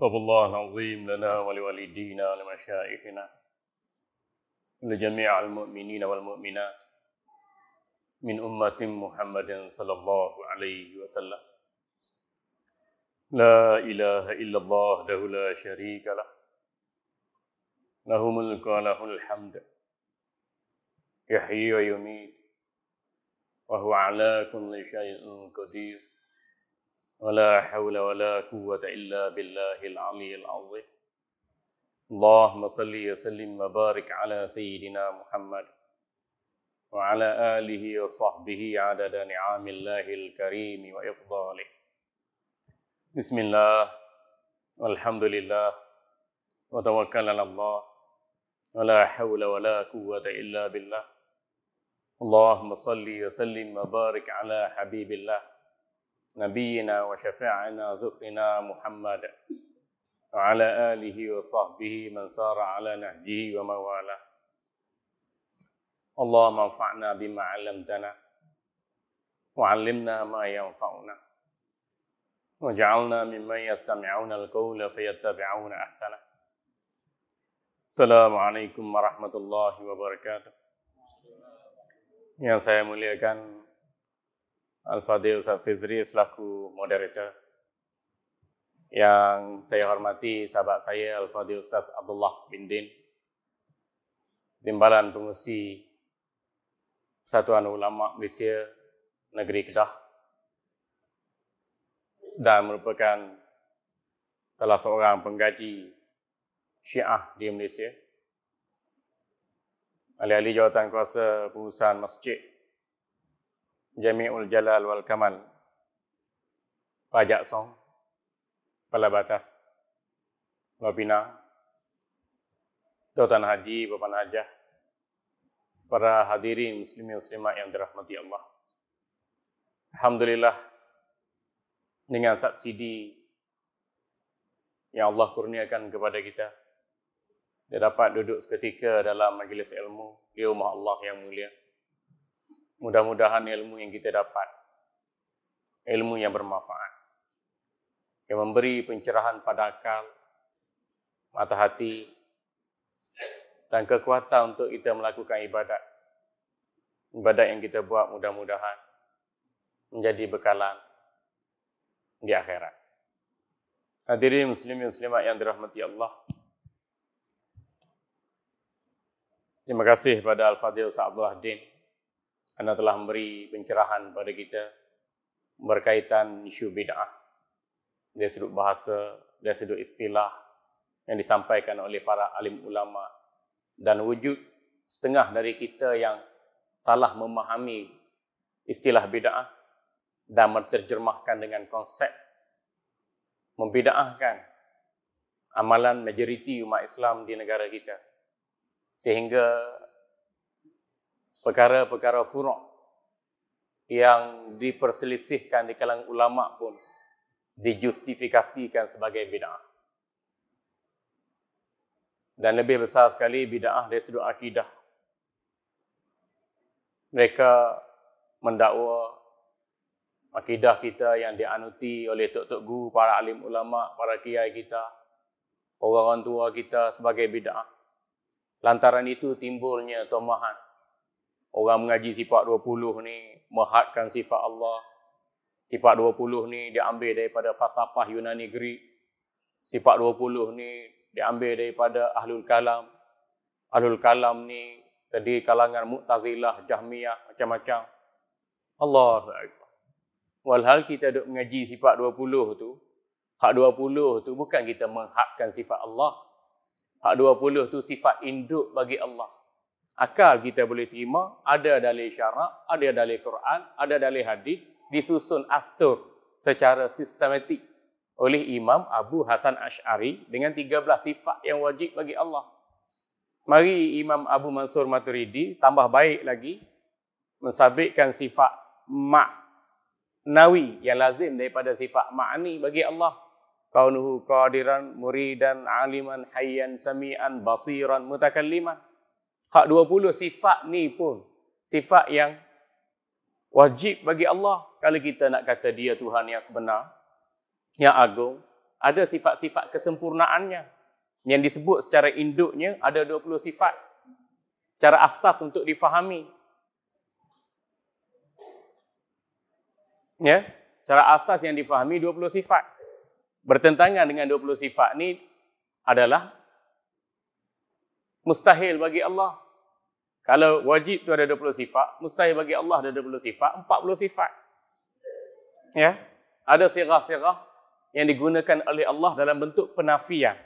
طب الله العظيم لنا ولوالدينا ولمشائخنا ولجميع المؤمنين والمؤمنات من أمة محمد صلى الله عليه وسلم لا إله إلا الله له لا شريك له له ملك وله الحمد يحيي ويميت وهو على كل شيء قدير ولا حول ولا قوة إلا بالله العلي العظيم اللهم صل وسلم وبارك على سيدنا محمد وعلى آله وصحبه عدد نعم الله الكريم وإفضاله بسم الله والحمد لله وتوكل على الله ولا حول ولا قوة إلا بالله اللهم صل وسلم وبارك على حبيب الله نبينا وشفيعنا زهرنا محمد وعلى آله وصحبه من سار على نهجه ومن اللهم انفعنا بما علمتنا وعلمنا ما ينفعنا وجعلنا ممن يستمعون القول فيتبعون أحسنه السلام عليكم ورحمة الله وبركاته yang saya muliakan Al-Fadhil Ustaz selaku moderator. Yang saya hormati sahabat saya Al-Fadhil Ustaz Abdullah bin Din. Timbalan pengusi satuan Ulama Malaysia Negeri Kedah. Dan merupakan salah seorang penggaji syiah di Malaysia. Ahli-ahli jawatan kuasa pengurusan masjid Jami'ul Jalal wal Kamal. Pajak Song. Pelabatas. Lopina. Tuan Haji, Bapak Najah. Para hadirin muslimin muslimat yang dirahmati Allah. Alhamdulillah. Dengan subsidi yang Allah kurniakan kepada kita. Dia dapat duduk seketika dalam majlis ilmu di rumah Allah yang mulia. Mudah-mudahan ilmu yang kita dapat, ilmu yang bermanfaat, yang memberi pencerahan pada akal, mata hati, dan kekuatan untuk kita melakukan ibadat. Ibadat yang kita buat mudah-mudahan menjadi bekalan di akhirat. Hadirin muslimin muslimat yang dirahmati Allah. Terima kasih kepada Al-Fadhil Sa'adullah Din anda telah memberi pencerahan kepada kita berkaitan isu bid'ah Dia sudut bahasa, dia sudut istilah yang disampaikan oleh para alim ulama dan wujud setengah dari kita yang salah memahami istilah bid'ah dan menterjemahkan dengan konsep membid'ahkan amalan majoriti umat Islam di negara kita sehingga perkara-perkara furuk yang diperselisihkan di kalangan ulama pun dijustifikasikan sebagai bid'ah. Dan lebih besar sekali bid'ah dari sudut akidah. Mereka mendakwa akidah kita yang dianuti oleh tok-tok guru, para alim ulama, para kiai kita, orang-orang tua kita sebagai bid'ah. Lantaran itu timbulnya tomahan orang mengaji sifat 20 ni mahadkan sifat Allah. Sifat 20 ni diambil daripada falsafah Yunani negeri. Sifat 20 ni diambil daripada Ahlul Kalam. Ahlul Kalam ni tadi kalangan Mu'tazilah, Jahmiyah macam-macam. Allah. Walhal kita duk mengaji sifat 20 tu, hak 20 tu bukan kita menghakkan sifat Allah. Hak 20 tu sifat induk bagi Allah akal kita boleh terima, ada dalil syarak, ada dalil Quran, ada dalil hadis disusun atur secara sistematik oleh Imam Abu Hasan Ash'ari dengan 13 sifat yang wajib bagi Allah. Mari Imam Abu Mansur Maturidi tambah baik lagi mensabitkan sifat maknawi yang lazim daripada sifat ma'ni bagi Allah. Kaunuhu qadiran, muridan, aliman, hayyan, samian, basiran, mutakalliman. Hak 20 sifat ni pun sifat yang wajib bagi Allah kalau kita nak kata dia Tuhan yang sebenar, yang agung. Ada sifat-sifat kesempurnaannya yang disebut secara induknya ada 20 sifat. Cara asas untuk difahami. Ya, cara asas yang difahami 20 sifat. Bertentangan dengan 20 sifat ni adalah mustahil bagi Allah. Kalau wajib tu ada 20 sifat, mustahil bagi Allah ada 20 sifat, 40 sifat. Ya. Ada sirah-sirah yang digunakan oleh Allah dalam bentuk penafian.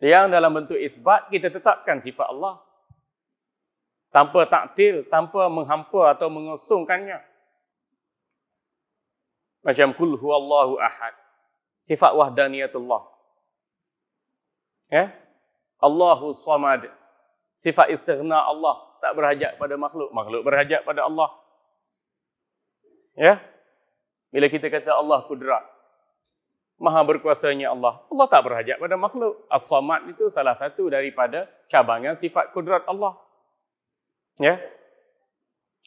Yang dalam bentuk isbat, kita tetapkan sifat Allah. Tanpa taktil, tanpa menghampa atau mengesungkannya. Macam kulhu Allahu ahad. Sifat wahdaniyatullah. Ya? Allahu samad. Sifat istighna Allah tak berhajat pada makhluk, makhluk berhajat pada Allah. Ya? Bila kita kata Allah kudrat, maha berkuasanya Allah, Allah tak berhajat pada makhluk. As-samad itu salah satu daripada cabangan sifat kudrat Allah. Ya?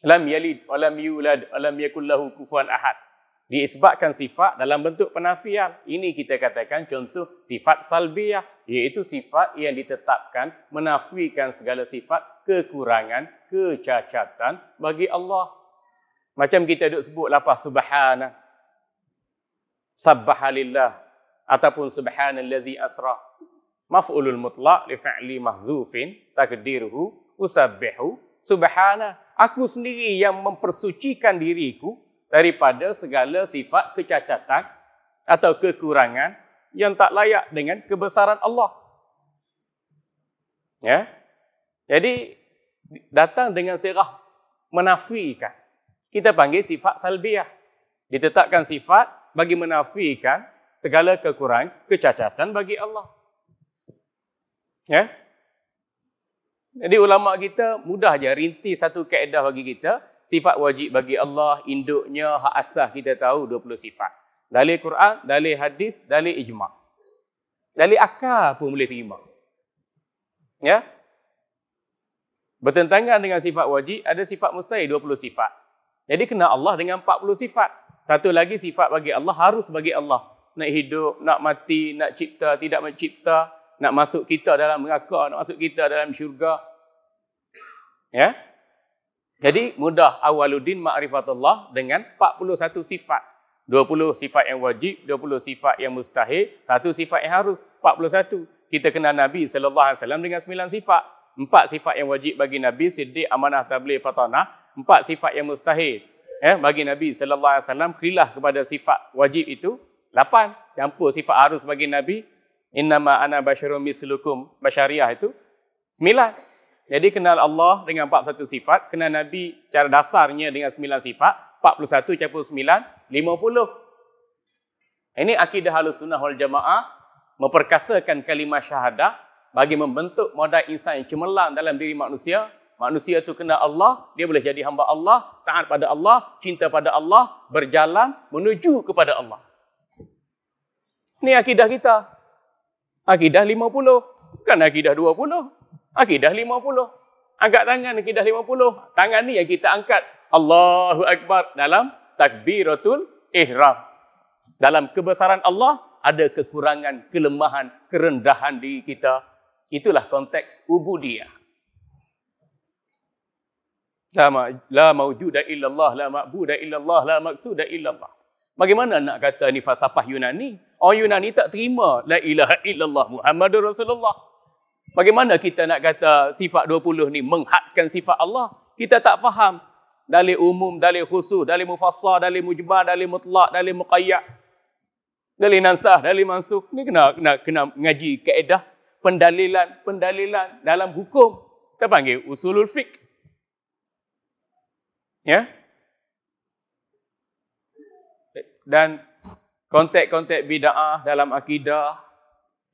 Lam yalid wa lam yulad wa lam yakul lahu kufuwan ahad diisbatkan sifat dalam bentuk penafian. Ini kita katakan contoh sifat salbiah iaitu sifat yang ditetapkan menafikan segala sifat kekurangan, kecacatan bagi Allah. Macam kita duk sebut lapas subhana. Subhanallah ataupun subhanallazi asra. Maf'ulul mutlaq li fi'li mahzufin takdiruhu usabbihu subhana. Aku sendiri yang mempersucikan diriku daripada segala sifat kecacatan atau kekurangan yang tak layak dengan kebesaran Allah. Ya. Jadi datang dengan sirah menafikan. Kita panggil sifat salbiah. Ditetapkan sifat bagi menafikan segala kekurangan, kecacatan bagi Allah. Ya. Jadi ulama kita mudah je rinti satu kaedah bagi kita, sifat wajib bagi Allah, induknya, hak asah kita tahu 20 sifat. Dalil Quran, dalil hadis, dalil ijma. Dalil akal pun boleh terima. Ya? Bertentangan dengan sifat wajib, ada sifat mustahil 20 sifat. Jadi kena Allah dengan 40 sifat. Satu lagi sifat bagi Allah harus bagi Allah. Nak hidup, nak mati, nak cipta, tidak mencipta, nak masuk kita dalam neraka, nak masuk kita dalam syurga. Ya? Jadi mudah awaluddin ma'rifatullah dengan 41 sifat. 20 sifat yang wajib, 20 sifat yang mustahil, satu sifat yang harus, 41. Kita kenal Nabi sallallahu alaihi wasallam dengan 9 sifat. Empat sifat yang wajib bagi Nabi Siddiq, Amanah, Tabligh, Fatanah. Empat sifat yang mustahil. Ya, bagi Nabi sallallahu alaihi wasallam khilah kepada sifat wajib itu 8. Campur sifat harus bagi Nabi innama ana basyarum mislukum, basyariah itu jadi kenal Allah dengan 41 sifat, kenal Nabi cara dasarnya dengan 9 sifat, 41 campur 9, 50. Ini akidah halus sunnah wal jamaah, memperkasakan kalimah syahadah bagi membentuk modal insan yang cemerlang dalam diri manusia. Manusia itu kenal Allah, dia boleh jadi hamba Allah, taat pada Allah, cinta pada Allah, berjalan menuju kepada Allah. Ini akidah kita. Akidah 50, bukan akidah 20. Akidah puluh, Angkat tangan akidah puluh, Tangan ni yang kita angkat Allahu Akbar dalam takbiratul ihram. Dalam kebesaran Allah ada kekurangan, kelemahan, kerendahan diri kita. Itulah konteks ubudiyah. La ma la maujuda illallah la ma'budu illallah la maqsuda illallah. Bagaimana nak kata ni falsafah Yunani? Orang Yunani tak terima la ilaha illallah Muhammadur Rasulullah. Bagaimana kita nak kata sifat 20 ni menghadkan sifat Allah? Kita tak faham. Dalil umum, dalil khusus, dalil mufassal, dalil mujmal, dalil mutlak, dalil muqayyad. Dalil nansah, dalil mansuh. Ni kena, kena kena ngaji kaedah pendalilan, pendalilan dalam hukum. Kita panggil usulul fiqh. Ya? Dan konteks-konteks bid'ah dalam akidah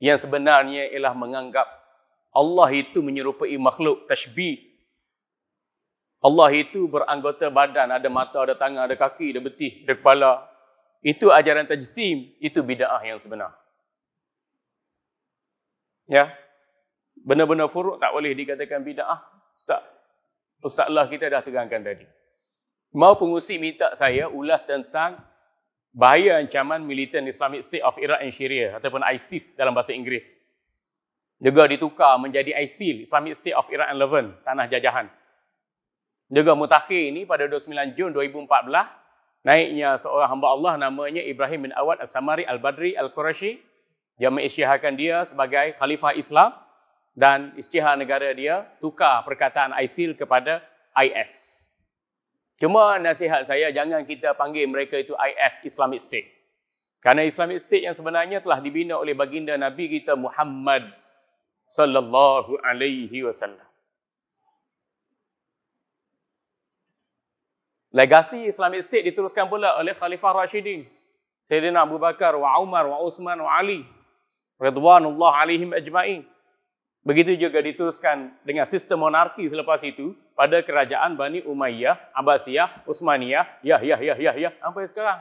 yang sebenarnya ialah menganggap Allah itu menyerupai makhluk tashbih. Allah itu beranggota badan, ada mata, ada tangan, ada kaki, ada betih, ada kepala. Itu ajaran tajsim, itu bid'ah yang sebenar. Ya. Benar-benar furu' tak boleh dikatakan bid'ah. Ustaz. Allah kita dah terangkan tadi. Mau pengusi minta saya ulas tentang bahaya ancaman militan Islamic State of Iraq and Syria ataupun ISIS dalam bahasa Inggeris juga ditukar menjadi ISIL, Islamic State of Iran and Levant, tanah jajahan. Juga mutakhir ini pada 29 Jun 2014, naiknya seorang hamba Allah namanya Ibrahim bin Awad al-Samari al-Badri al-Qurashi. Dia mengisytiharkan dia sebagai khalifah Islam dan isytihar negara dia tukar perkataan ISIL kepada IS. Cuma nasihat saya, jangan kita panggil mereka itu IS, Islamic State. karena Islamic State yang sebenarnya telah dibina oleh baginda Nabi kita Muhammad sallallahu alaihi wasallam. Legasi Islamic State diteruskan pula oleh Khalifah Rashidin, Sayyidina Abu Bakar, wa Umar, wa Uthman, wa Ali, Ridwanullah alaihim ajma'in. Begitu juga diteruskan dengan sistem monarki selepas itu pada kerajaan Bani Umayyah, Abbasiyah, Utsmaniyah, Yah Yah Yah Yah Yah sampai sekarang.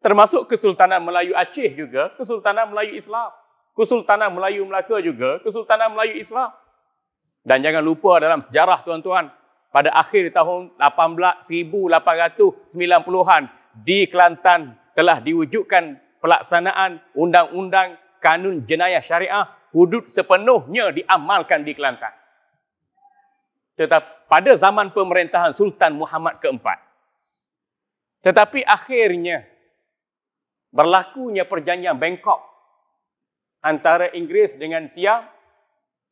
Termasuk Kesultanan Melayu Aceh juga, Kesultanan Melayu Islam. Kesultanan Melayu Melaka juga, Kesultanan Melayu Islam. Dan jangan lupa dalam sejarah tuan-tuan, pada akhir tahun 1890-an di Kelantan telah diwujudkan pelaksanaan undang-undang kanun jenayah syariah hudud sepenuhnya diamalkan di Kelantan. Tetapi pada zaman pemerintahan Sultan Muhammad keempat. Tetapi akhirnya berlakunya perjanjian Bangkok 1911 antara Inggeris dengan Siam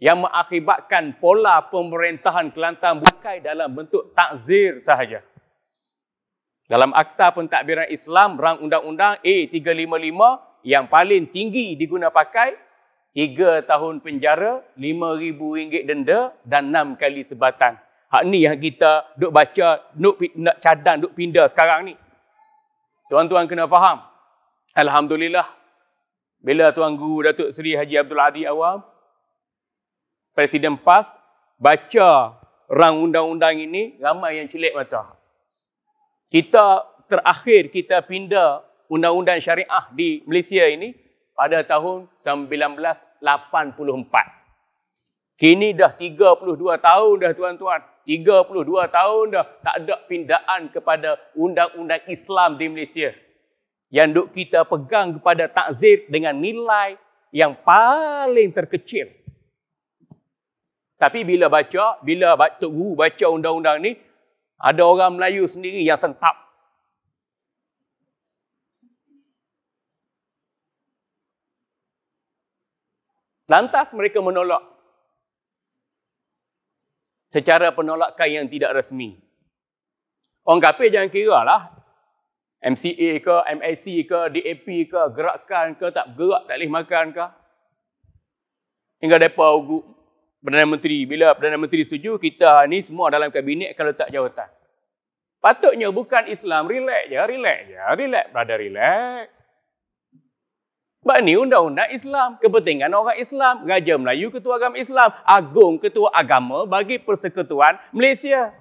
yang mengakibatkan pola pemerintahan Kelantan bukan dalam bentuk takzir sahaja. Dalam Akta Pentadbiran Islam rang undang-undang A355 yang paling tinggi diguna pakai 3 tahun penjara, RM5,000 denda dan 6 kali sebatan. Hak ni yang kita duk baca, duk nak cadang, duk pindah sekarang ni. Tuan-tuan kena faham. Alhamdulillah, bila Tuan Guru Datuk Seri Haji Abdul Adi Awam, Presiden PAS, baca rang undang-undang ini, ramai yang celik mata. Kita terakhir kita pindah undang-undang syariah di Malaysia ini pada tahun 1984. Kini dah 32 tahun dah tuan-tuan. 32 tahun dah tak ada pindaan kepada undang-undang Islam di Malaysia yang duk kita pegang kepada takzir dengan nilai yang paling terkecil. Tapi bila baca, bila Tok Guru baca undang-undang ni, ada orang Melayu sendiri yang sentap. Lantas mereka menolak secara penolakan yang tidak resmi. Orang kafir jangan kira lah, MCA ke, MAC ke, DAP ke, gerakan ke, tak gerak, tak boleh makan ke. Hingga mereka ugut Perdana Menteri. Bila Perdana Menteri setuju, kita ni semua dalam kabinet akan letak jawatan. Patutnya bukan Islam, relax je, relax je, relax, brother, relax. Sebab ni undang-undang Islam, kepentingan orang Islam, Raja Melayu Ketua Agama Islam, Agung Ketua Agama bagi Persekutuan Malaysia.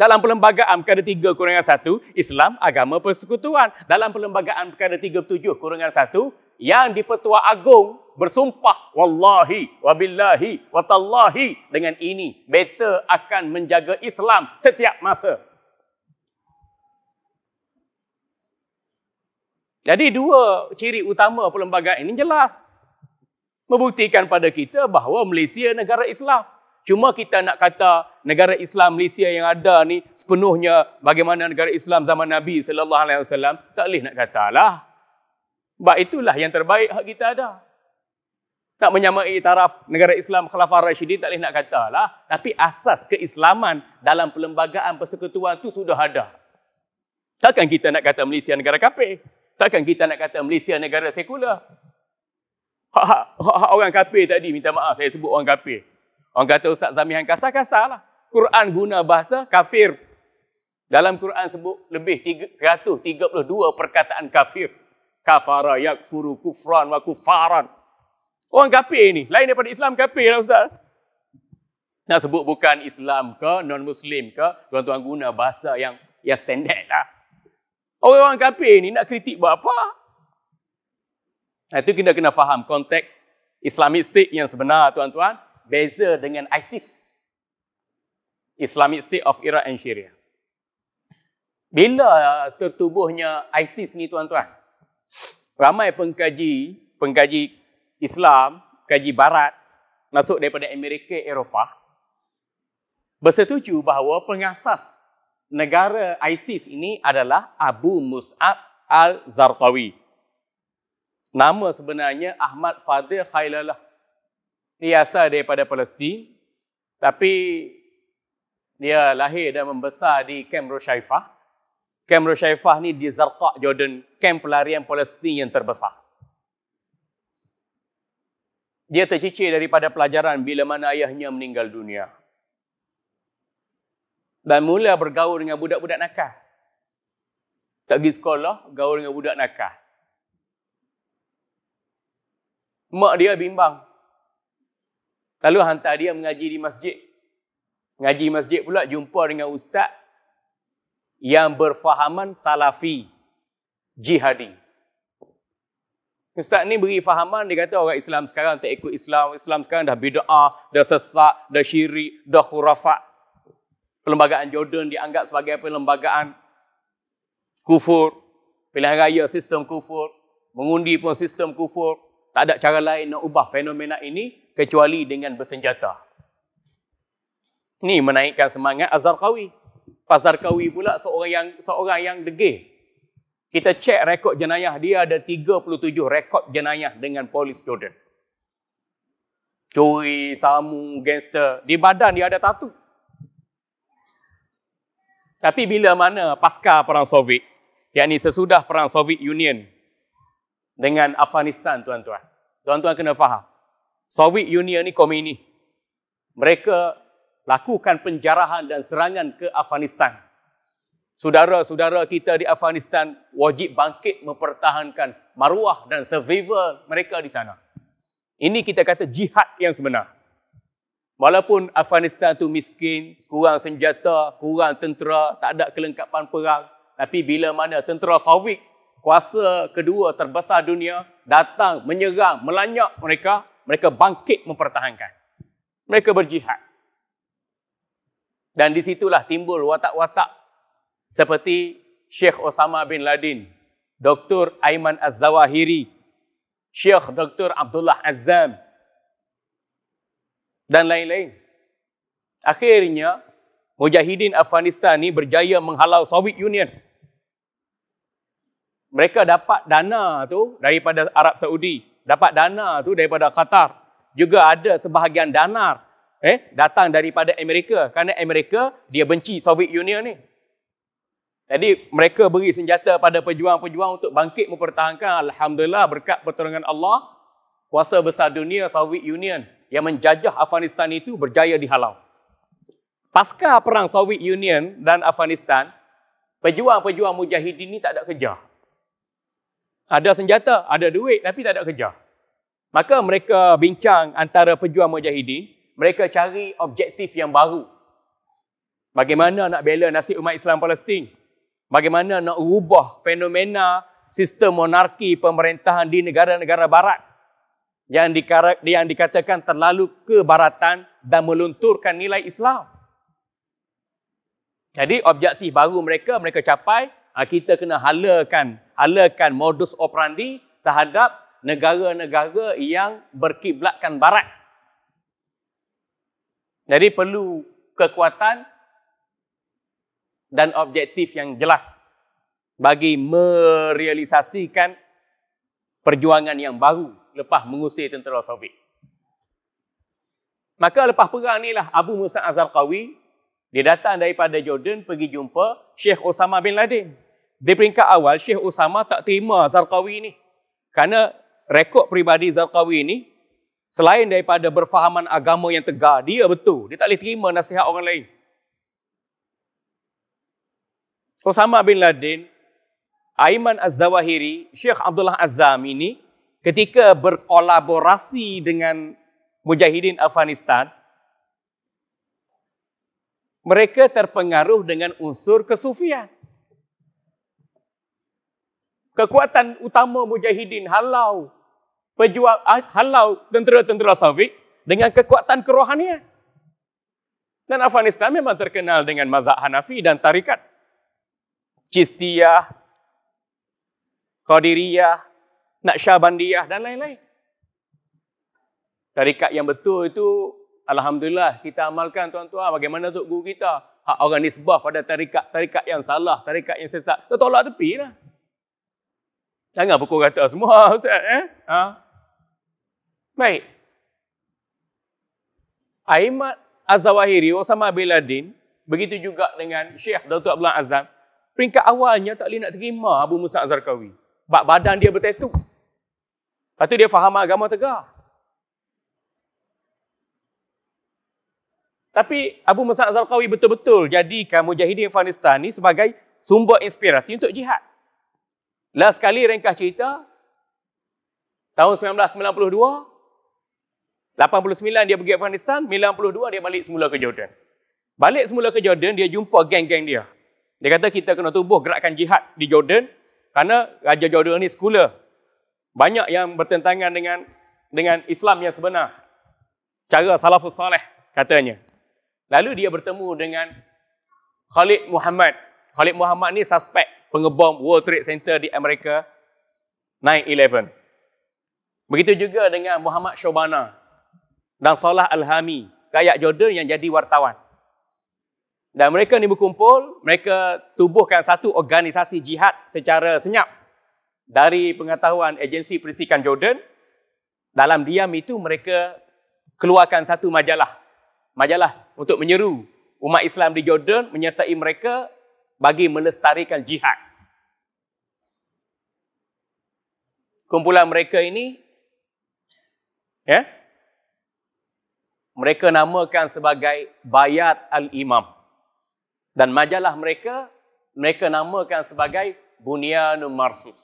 Dalam perlembagaan perkara 3 kurangan 1, Islam agama persekutuan. Dalam perlembagaan perkara 37 kurangan 1, yang dipertua agung bersumpah wallahi wabillahi watallahi dengan ini beta akan menjaga Islam setiap masa. Jadi dua ciri utama perlembagaan ini jelas membuktikan pada kita bahawa Malaysia negara Islam. Cuma kita nak kata negara Islam Malaysia yang ada ni sepenuhnya bagaimana negara Islam zaman Nabi sallallahu alaihi wasallam tak leh nak katalah. Sebab itulah yang terbaik hak kita ada. Tak menyamai taraf negara Islam Khalafah Rashidin tak leh nak katalah. Tapi asas keislaman dalam perlembagaan persekutuan tu sudah ada. Takkan kita nak kata Malaysia negara kafir? Takkan kita nak kata Malaysia negara sekular? Hak-hak orang kafir tadi minta maaf saya sebut orang kafir. Orang kata Ustaz Zamihan kasar, kasar lah. Quran guna bahasa kafir. Dalam Quran sebut lebih 132 perkataan kafir. Kafara yakfuru kufran wa kufaran. Orang kafir ni. Lain daripada Islam kafir lah Ustaz. Nak sebut bukan Islam ke, non-Muslim ke. Tuan-tuan guna bahasa yang yang standard lah. Orang-orang kafir ni nak kritik buat apa? Nah, itu kita kena faham konteks Islamistik yang sebenar tuan-tuan beza dengan ISIS. Islamic State of Iraq and Syria. Bila uh, tertubuhnya ISIS ni tuan-tuan? Ramai pengkaji, pengkaji Islam, kaji barat masuk daripada Amerika, Eropah bersetuju bahawa pengasas negara ISIS ini adalah Abu Mus'ab Al-Zarqawi. Nama sebenarnya Ahmad Fadil Khailalah dia asal daripada Palestin tapi dia lahir dan membesar di Camp Rushaifah. Camp Rushaifah ni di Zarqa Jordan, kamp pelarian Palestin yang terbesar. Dia tercicir daripada pelajaran bila mana ayahnya meninggal dunia. Dan mula bergaul dengan budak-budak nakal. Tak pergi sekolah, gaul dengan budak nakal. Mak dia bimbang, Lalu hantar dia mengaji di masjid. Mengaji masjid pula jumpa dengan ustaz yang berfahaman salafi jihadi. Ustaz ni beri fahaman, dia kata orang Islam sekarang tak ikut Islam. Islam sekarang dah bida'ah, dah sesak, dah syirik, dah khurafat. Perlembagaan Jordan dianggap sebagai perlembagaan kufur. Pilihan raya sistem kufur. Mengundi pun sistem kufur. Tak ada cara lain nak ubah fenomena ini kecuali dengan bersenjata. Ini menaikkan semangat Azhar Azhar Pazharqawi pula seorang yang seorang yang degil. Kita cek rekod jenayah dia ada 37 rekod jenayah dengan polis Jordan. Curi, samu, gangster. Di badan dia ada tatu. Tapi bila mana pasca Perang Soviet, yakni sesudah Perang Soviet Union dengan Afghanistan, tuan-tuan. Tuan-tuan kena faham. Soviet Union ni komuni. Mereka lakukan penjarahan dan serangan ke Afghanistan. Saudara-saudara kita di Afghanistan wajib bangkit mempertahankan maruah dan survival mereka di sana. Ini kita kata jihad yang sebenar. Walaupun Afghanistan tu miskin, kurang senjata, kurang tentera, tak ada kelengkapan perang, tapi bila mana tentera Soviet kuasa kedua terbesar dunia datang menyerang, melanyak mereka, mereka bangkit mempertahankan. Mereka berjihad. Dan di situlah timbul watak-watak seperti Syekh Osama bin Laden, Dr. Aiman Az-Zawahiri, Syekh Dr. Abdullah Azam dan lain-lain. Akhirnya, Mujahidin Afghanistan ini berjaya menghalau Soviet Union. Mereka dapat dana tu daripada Arab Saudi dapat dana tu daripada Qatar. Juga ada sebahagian dana eh datang daripada Amerika kerana Amerika dia benci Soviet Union ni. Jadi mereka beri senjata pada pejuang-pejuang untuk bangkit mempertahankan alhamdulillah berkat pertolongan Allah kuasa besar dunia Soviet Union yang menjajah Afghanistan itu berjaya dihalau. Pasca perang Soviet Union dan Afghanistan, pejuang-pejuang mujahidin ini tak ada kerja. Ada senjata, ada duit tapi tak ada kerja. Maka mereka bincang antara pejuang mujahidin, mereka cari objektif yang baru. Bagaimana nak bela nasib umat Islam Palestin? Bagaimana nak ubah fenomena sistem monarki pemerintahan di negara-negara barat yang yang dikatakan terlalu kebaratan dan melunturkan nilai Islam. Jadi objektif baru mereka mereka capai Ah, kita kena halakan halakan modus operandi terhadap negara-negara yang berkiblatkan barat. Jadi perlu kekuatan dan objektif yang jelas bagi merealisasikan perjuangan yang baru lepas mengusir tentera Soviet. Maka lepas perang inilah Abu Musa Azharqawi dia datang daripada Jordan pergi jumpa Sheikh Osama bin Laden di peringkat awal Syekh Usama tak terima Zarqawi ni. Kerana rekod peribadi Zarqawi ini, selain daripada berfahaman agama yang tegar, dia betul, dia tak boleh terima nasihat orang lain. Usama bin Laden, Aiman Az-Zawahiri, Syekh Abdullah Azam ini ketika berkolaborasi dengan Mujahidin Afghanistan, mereka terpengaruh dengan unsur kesufian kekuatan utama mujahidin halau pejuang ah, halau tentera-tentera Soviet dengan kekuatan kerohanian. Dan Afghanistan memang terkenal dengan mazhab Hanafi dan tarikat Cistiyah, Qadiriyah, Naqsyabandiyah dan lain-lain. Tarikat yang betul itu alhamdulillah kita amalkan tuan-tuan bagaimana tok guru kita hak orang nisbah pada tarikat-tarikat yang salah, tarikat yang sesat. Tertolak tepi lah. Jangan pukul rata semua ustaz eh. Ha? Baik. Aiman Azawahiri Osama bin Laden begitu juga dengan Syekh Dr. Abdullah Azam peringkat awalnya tak boleh nak terima Abu Musa Azarkawi. Bak badan dia bertatu. Lepas tu dia faham agama tegar. Tapi Abu Musa Azarkawi betul-betul jadikan Mujahidin Afghanistan ni sebagai sumber inspirasi untuk jihad. Last kali ringkas cerita, tahun 1992, 89 dia pergi Afghanistan, 92 dia balik semula ke Jordan. Balik semula ke Jordan, dia jumpa geng-geng dia. Dia kata kita kena tubuh gerakan jihad di Jordan kerana Raja Jordan ni sekula. Banyak yang bertentangan dengan dengan Islam yang sebenar. Cara salafus salih katanya. Lalu dia bertemu dengan Khalid Muhammad. Khalid Muhammad ni suspek pengebom World Trade Center di Amerika 9-11. Begitu juga dengan Muhammad Shobana dan Salah Al-Hami, rakyat Jordan yang jadi wartawan. Dan mereka ni berkumpul, mereka tubuhkan satu organisasi jihad secara senyap dari pengetahuan agensi perisikan Jordan. Dalam diam itu mereka keluarkan satu majalah. Majalah untuk menyeru umat Islam di Jordan menyertai mereka bagi melestarikan jihad. Kumpulan mereka ini ya mereka namakan sebagai Bayat Al-Imam. Dan majalah mereka mereka namakan sebagai Bunyanul Marsus.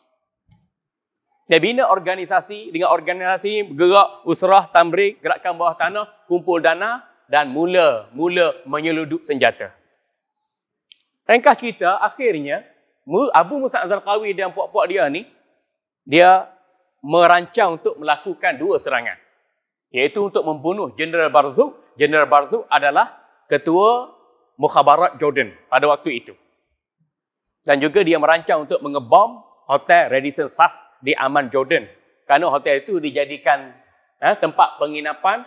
Dia bina organisasi dengan organisasi bergerak usrah tamrik gerakan bawah tanah kumpul dana dan mula mula menyeludup senjata. Tengkah kita akhirnya Abu Musa Al-Zarqawi dan puak-puak dia ni dia merancang untuk melakukan dua serangan iaitu untuk membunuh Jeneral Barzuk. Jeneral Barzuk adalah ketua Mukhabarat Jordan pada waktu itu. Dan juga dia merancang untuk mengebom Hotel Radisson Sas di Aman Jordan. Kerana hotel itu dijadikan eh, tempat penginapan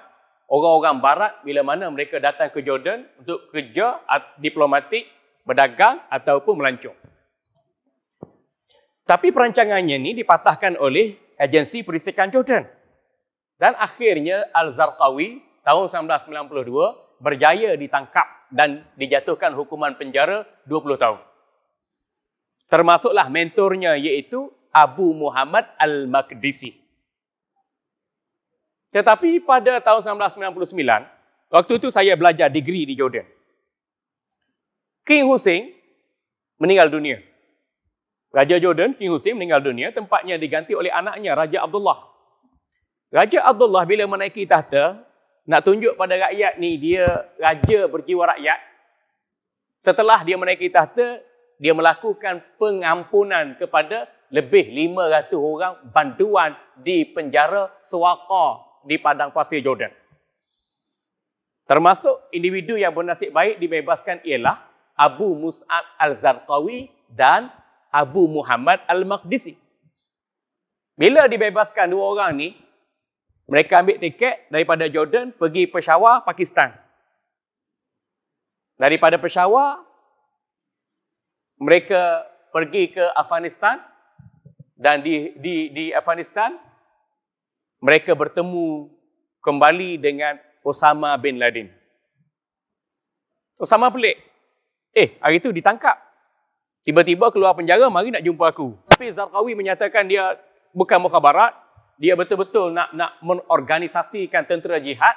orang-orang barat bila mana mereka datang ke Jordan untuk kerja diplomatik berdagang ataupun melancong. Tapi perancangannya ini dipatahkan oleh agensi perisikan Jordan. Dan akhirnya Al-Zarqawi tahun 1992 berjaya ditangkap dan dijatuhkan hukuman penjara 20 tahun. Termasuklah mentornya iaitu Abu Muhammad Al-Makdisi. Tetapi pada tahun 1999, waktu itu saya belajar degree di Jordan. King Hussein meninggal dunia. Raja Jordan, King Hussein meninggal dunia, tempatnya diganti oleh anaknya, Raja Abdullah. Raja Abdullah bila menaiki tahta, nak tunjuk pada rakyat ni, dia raja berjiwa rakyat. Setelah dia menaiki tahta, dia melakukan pengampunan kepada lebih 500 orang banduan di penjara Suwaka di Padang Pasir Jordan. Termasuk individu yang bernasib baik dibebaskan ialah Abu Mus'ab Al-Zarqawi dan Abu Muhammad Al-Maqdisi. Bila dibebaskan dua orang ni, mereka ambil tiket daripada Jordan pergi Peshawar, Pakistan. Daripada Peshawar, mereka pergi ke Afghanistan dan di di di Afghanistan mereka bertemu kembali dengan Osama bin Laden. Osama pelik. Eh, hari tu ditangkap. Tiba-tiba keluar penjara, mari nak jumpa aku. Tapi Zarqawi menyatakan dia bukan muka barat. Dia betul-betul nak nak menorganisasikan tentera jihad.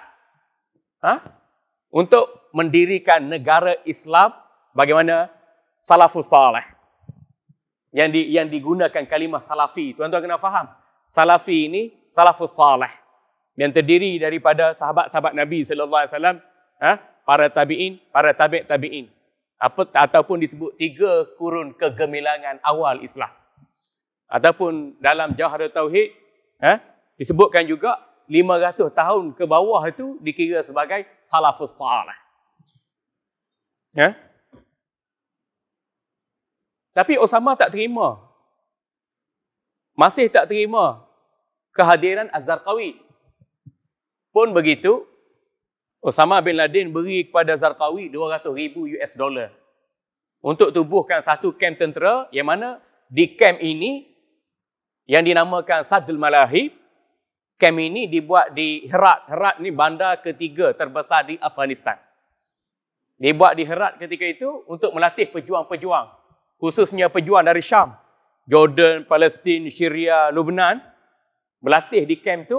Ha? Untuk mendirikan negara Islam bagaimana salafus salih. Yang, di, yang digunakan kalimah salafi. Tuan-tuan kena faham. Salafi ini salafus salih. Yang terdiri daripada sahabat-sahabat Nabi SAW. Ha? Para tabi'in, para tabi' tabi'in apa ataupun disebut tiga kurun kegemilangan awal Islam. Ataupun dalam Jawahar Tauhid, eh, disebutkan juga 500 tahun ke bawah itu dikira sebagai salafus salah. Eh? Ya? Tapi Osama tak terima. Masih tak terima kehadiran Az-Zarqawi. Pun begitu, Osama bin Laden beri kepada Zarqawi 200 ribu US dollar untuk tubuhkan satu kamp tentera yang mana di kamp ini yang dinamakan Sadl Malahib kamp ini dibuat di Herat. Herat ni bandar ketiga terbesar di Afghanistan. Dibuat di Herat ketika itu untuk melatih pejuang-pejuang khususnya pejuang dari Syam, Jordan, Palestin, Syria, Lebanon melatih di kamp tu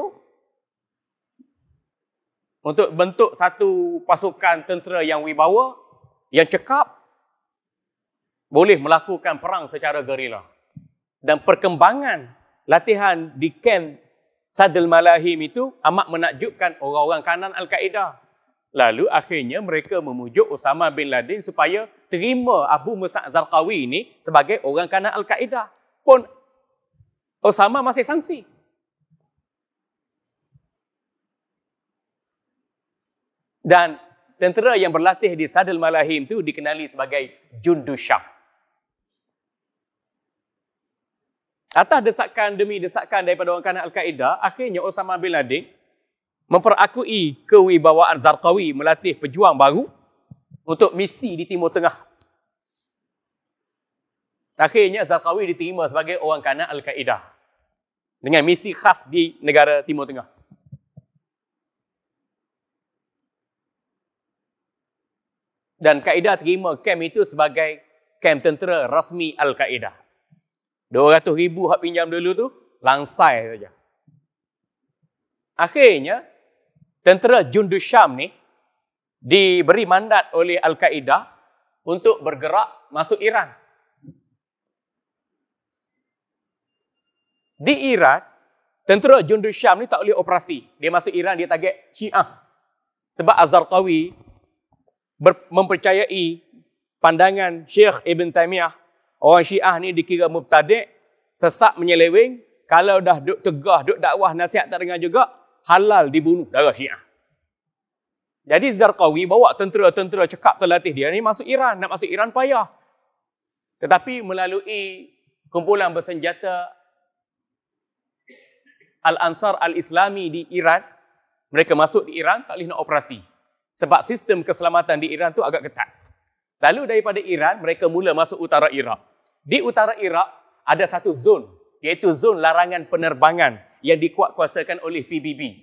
untuk bentuk satu pasukan tentera yang wibawa, yang cekap, boleh melakukan perang secara gerila. Dan perkembangan latihan di Ken Sadil Malahim itu amat menakjubkan orang-orang kanan Al-Qaeda. Lalu akhirnya mereka memujuk Osama bin Laden supaya terima Abu Musa' Zarqawi ini sebagai orang kanan Al-Qaeda. Pun Osama masih sanksi. Dan tentera yang berlatih di Sadal Malahim itu dikenali sebagai Jundusyah. Atas desakan demi desakan daripada orang kanan Al-Qaeda, akhirnya Osama bin Laden memperakui kewibawaan Zarqawi melatih pejuang baru untuk misi di Timur Tengah. Akhirnya Zarqawi diterima sebagai orang kanan Al-Qaeda dengan misi khas di negara Timur Tengah. dan Kaida terima kem itu sebagai kem tentera rasmi Al-Qaeda. 200 ribu hak pinjam dulu tu, langsai saja. Akhirnya, tentera Syam ni diberi mandat oleh Al-Qaeda untuk bergerak masuk Iran. Di Iran, tentera Syam ni tak boleh operasi. Dia masuk Iran, dia target Syiah. Sebab Azartawi mempercayai pandangan Syekh Ibn Taymiyah, orang Syiah ni dikira mubtadik, sesat menyeleweng, kalau dah duk tegah, duk dakwah, nasihat tak dengar juga, halal dibunuh darah Syiah. Jadi Zarqawi bawa tentera-tentera cekap terlatih dia ni masuk Iran. Nak masuk Iran payah. Tetapi melalui kumpulan bersenjata Al-Ansar Al-Islami di Iran, mereka masuk di Iran, tak boleh nak operasi sebab sistem keselamatan di Iran tu agak ketat. Lalu daripada Iran, mereka mula masuk utara Iraq. Di utara Iraq, ada satu zon, iaitu zon larangan penerbangan yang dikuatkuasakan oleh PBB.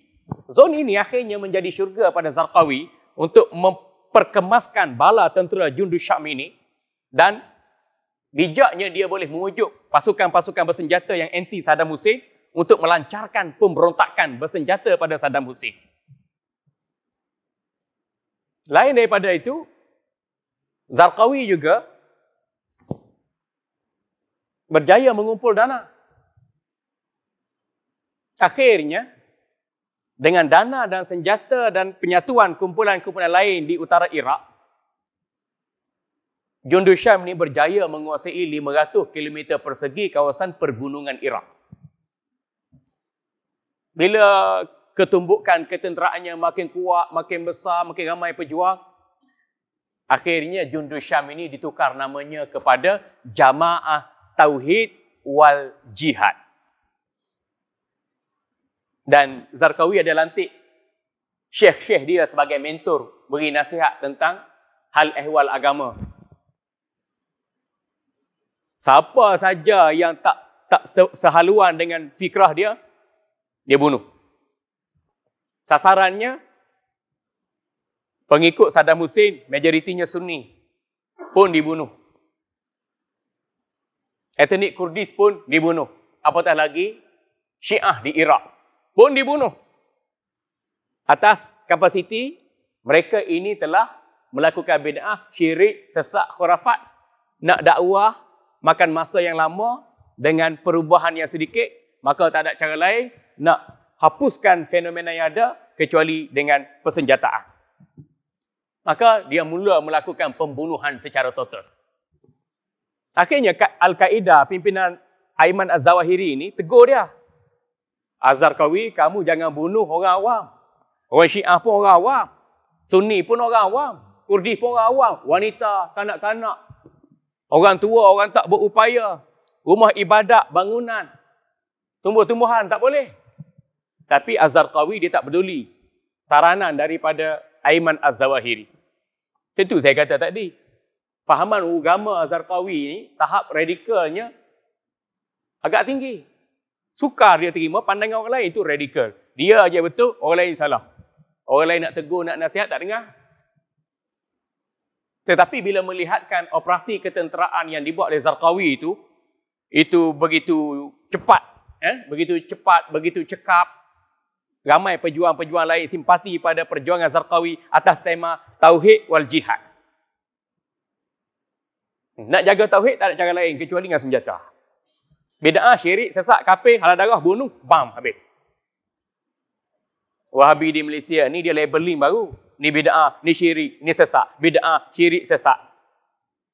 Zon ini akhirnya menjadi syurga pada Zarqawi untuk memperkemaskan bala tentera Jundus Syam ini dan bijaknya dia boleh mewujud pasukan-pasukan bersenjata yang anti Saddam Hussein untuk melancarkan pemberontakan bersenjata pada Saddam Hussein. Lain daripada itu, Zarqawi juga berjaya mengumpul dana. Akhirnya, dengan dana dan senjata dan penyatuan kumpulan-kumpulan lain di utara Iraq, Syam ini berjaya menguasai 500 km persegi kawasan pergunungan Iraq. Bila ketumbukan ketenteraannya makin kuat, makin besar, makin ramai pejuang. Akhirnya Jundus Syam ini ditukar namanya kepada Jamaah Tauhid Wal Jihad. Dan Zarkawi ada lantik syekh-syekh dia sebagai mentor beri nasihat tentang hal ehwal agama. Siapa saja yang tak tak sehaluan dengan fikrah dia, dia bunuh sasarannya pengikut Saddam Hussein, majoritinya Sunni pun dibunuh. Etnik Kurdis pun dibunuh. Apatah lagi Syiah di Iraq pun dibunuh. Atas kapasiti mereka ini telah melakukan bid'ah, syirik, sesak, khurafat, nak dakwah, makan masa yang lama dengan perubahan yang sedikit, maka tak ada cara lain nak hapuskan fenomena yang ada, kecuali dengan persenjataan. Maka dia mula melakukan pembunuhan secara total. Akhirnya Al-Qaeda pimpinan Aiman Az-Zawahiri ini tegur dia. Azhar Azarkawi, kamu jangan bunuh orang awam. Orang Syiah pun orang awam. Sunni pun orang awam. Kurdi pun orang awam. Wanita, kanak-kanak. Orang tua, orang tak berupaya. Rumah ibadat, bangunan. Tumbuh-tumbuhan, tak boleh. Tapi Az-Zarqawi dia tak peduli saranan daripada Aiman Az-Zawahiri. Itu saya kata tadi. Fahaman agama Az-Zarqawi ni tahap radikalnya agak tinggi. Sukar dia terima pandangan orang lain itu radikal. Dia aja betul, orang lain salah. Orang lain nak tegur, nak nasihat tak dengar. Tetapi bila melihatkan operasi ketenteraan yang dibuat oleh Zarqawi itu, itu begitu cepat, eh? begitu cepat, begitu cekap, ramai pejuang-pejuang lain simpati pada perjuangan Zarqawi atas tema Tauhid wal Jihad. Nak jaga Tauhid tak ada cara lain kecuali dengan senjata. Beda ah syirik, sesak, kafir, halal darah, bunuh, bam, habis. Wahabi di Malaysia ni dia labeling baru. Ni beda ah ni syirik, ni sesak. beda ah syirik, sesak.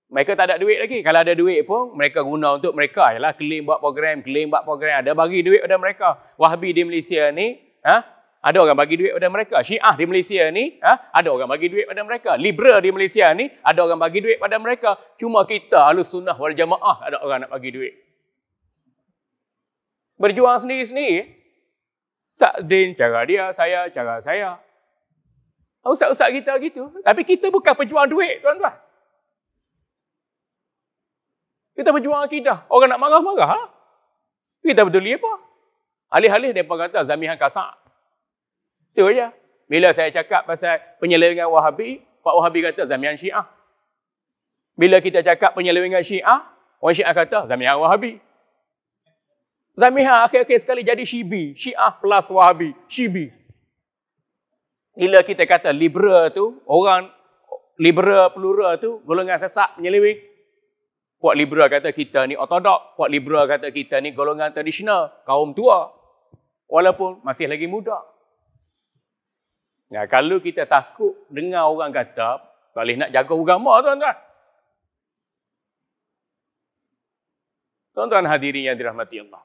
Mereka tak ada duit lagi. Kalau ada duit pun, mereka guna untuk mereka. Ialah klaim buat program, klaim buat program. Ada bagi duit pada mereka. Wahabi di Malaysia ni, ha? ada orang bagi duit pada mereka. Syiah di Malaysia ni, ha? ada orang bagi duit pada mereka. Liberal di Malaysia ni, ada orang bagi duit pada mereka. Cuma kita, alus sunnah wal jamaah, ada orang nak bagi duit. Berjuang sendiri-sendiri. Sa'din, cara dia, saya, cara saya. Ustaz-ustaz kita gitu. Tapi kita bukan pejuang duit, tuan-tuan. Kita berjuang akidah. Orang nak marah, marah. Ha? Kita betul peduli apa? Alih-alih mereka kata Zamihan Kasar. Itu saja. Bila saya cakap pasal penyelewengan Wahabi, Pak Wahabi kata Zamihan Syiah. Bila kita cakap penyelewengan Syiah, orang Syiah kata Zamihan Wahabi. Zamihan akhir-akhir sekali jadi Syibi. Syiah plus Wahabi. Syibi. Bila kita kata liberal tu, orang liberal plural tu, golongan sesat penyeleweng. Kuat liberal kata kita ni ortodok. kuat liberal kata kita ni golongan tradisional. Kaum tua. Walaupun masih lagi muda. Nah, kalau kita takut dengar orang kata, boleh nak jaga agama tuan-tuan. Tuan-tuan hadirin yang dirahmati Allah.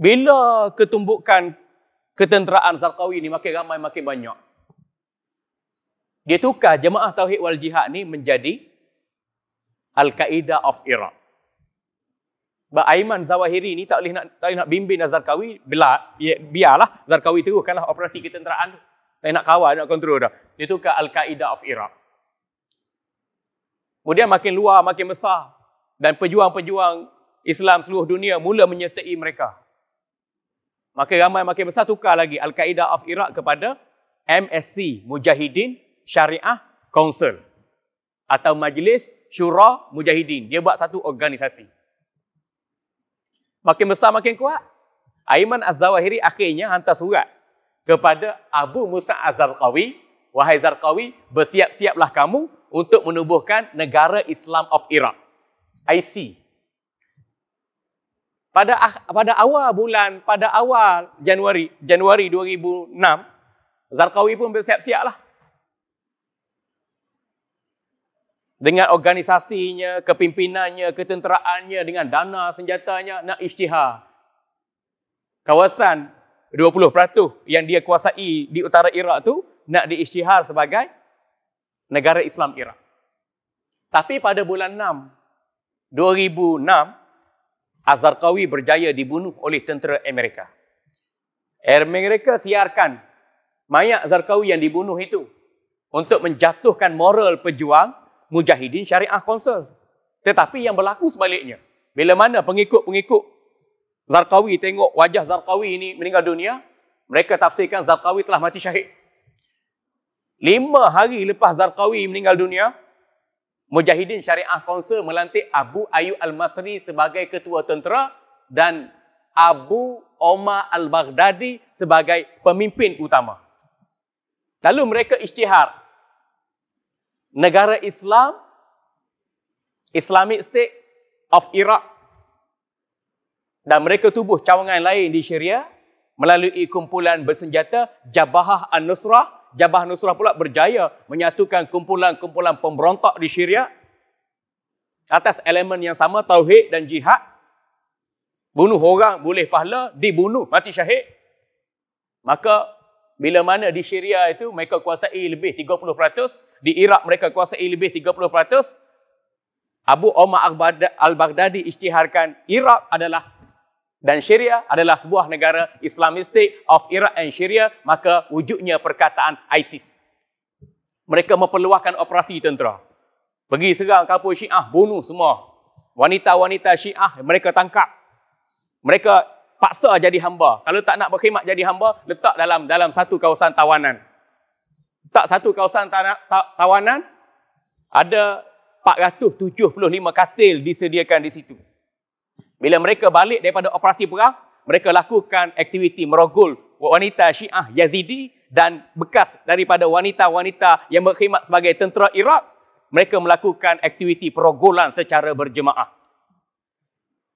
Bila ketumbukan ketenteraan Zarqawi ni makin ramai makin banyak. Dia tukar jemaah tauhid wal jihad ni menjadi Al-Qaeda of Iraq. Sebab Aiman Zawahiri ni tak boleh nak tak boleh nak bimbing Zarkawi, belak, ya, biarlah Zarkawi teruskanlah operasi ketenteraan tu. Tak nak kawal, nak kontrol dah. Dia tu ke Al-Qaeda of Iraq. Kemudian makin luar, makin besar. Dan pejuang-pejuang Islam seluruh dunia mula menyertai mereka. Makin ramai, makin besar, tukar lagi Al-Qaeda of Iraq kepada MSC, Mujahidin Syariah Council. Atau Majlis syura mujahidin. Dia buat satu organisasi. Makin besar makin kuat. Aiman Az-Zawahiri akhirnya hantar surat kepada Abu Musa Az-Zarqawi. Wahai Zarqawi, bersiap-siaplah kamu untuk menubuhkan negara Islam of Iraq. IC. Pada ah, pada awal bulan, pada awal Januari, Januari 2006, Zarqawi pun bersiap-siaplah. dengan organisasinya, kepimpinannya, ketenteraannya, dengan dana senjatanya nak isytihar. Kawasan 20% yang dia kuasai di utara Iraq tu nak diisytihar sebagai negara Islam Iraq. Tapi pada bulan 6, 2006, Azhar Azarqawi berjaya dibunuh oleh tentera Amerika. Amerika siarkan mayat Azhar Azarqawi yang dibunuh itu untuk menjatuhkan moral pejuang Mujahidin Syariah Council. Tetapi yang berlaku sebaliknya. Bila mana pengikut-pengikut Zarqawi tengok wajah Zarqawi ini meninggal dunia, mereka tafsirkan Zarqawi telah mati syahid. Lima hari lepas Zarqawi meninggal dunia, Mujahidin Syariah Council melantik Abu Ayub Al-Masri sebagai ketua tentera dan Abu Omar Al-Baghdadi sebagai pemimpin utama. Lalu mereka isytihar negara Islam, Islamic State of Iraq dan mereka tubuh cawangan lain di Syria melalui kumpulan bersenjata Jabahah An-Nusrah. Jabahah Nusrah pula berjaya menyatukan kumpulan-kumpulan pemberontak di Syria atas elemen yang sama, Tauhid dan Jihad. Bunuh orang boleh pahala, dibunuh mati syahid. Maka bila mana di Syria itu mereka kuasai lebih di Iraq mereka kuasai lebih 30%. Abu Omar al-Baghdadi isytiharkan Iraq adalah dan Syria adalah sebuah negara Islamistik of Iraq and Syria, maka wujudnya perkataan ISIS. Mereka memperluahkan operasi tentera. Pergi serang kampung Syiah, bunuh semua. Wanita-wanita Syiah, mereka tangkap. Mereka paksa jadi hamba. Kalau tak nak berkhidmat jadi hamba, letak dalam dalam satu kawasan tawanan. Tak satu kawasan tanah, ta, tawanan, ada 475 katil disediakan di situ. Bila mereka balik daripada operasi perang, mereka lakukan aktiviti merogol wanita syiah Yazidi dan bekas daripada wanita-wanita yang berkhidmat sebagai tentera Iraq, mereka melakukan aktiviti perogolan secara berjemaah.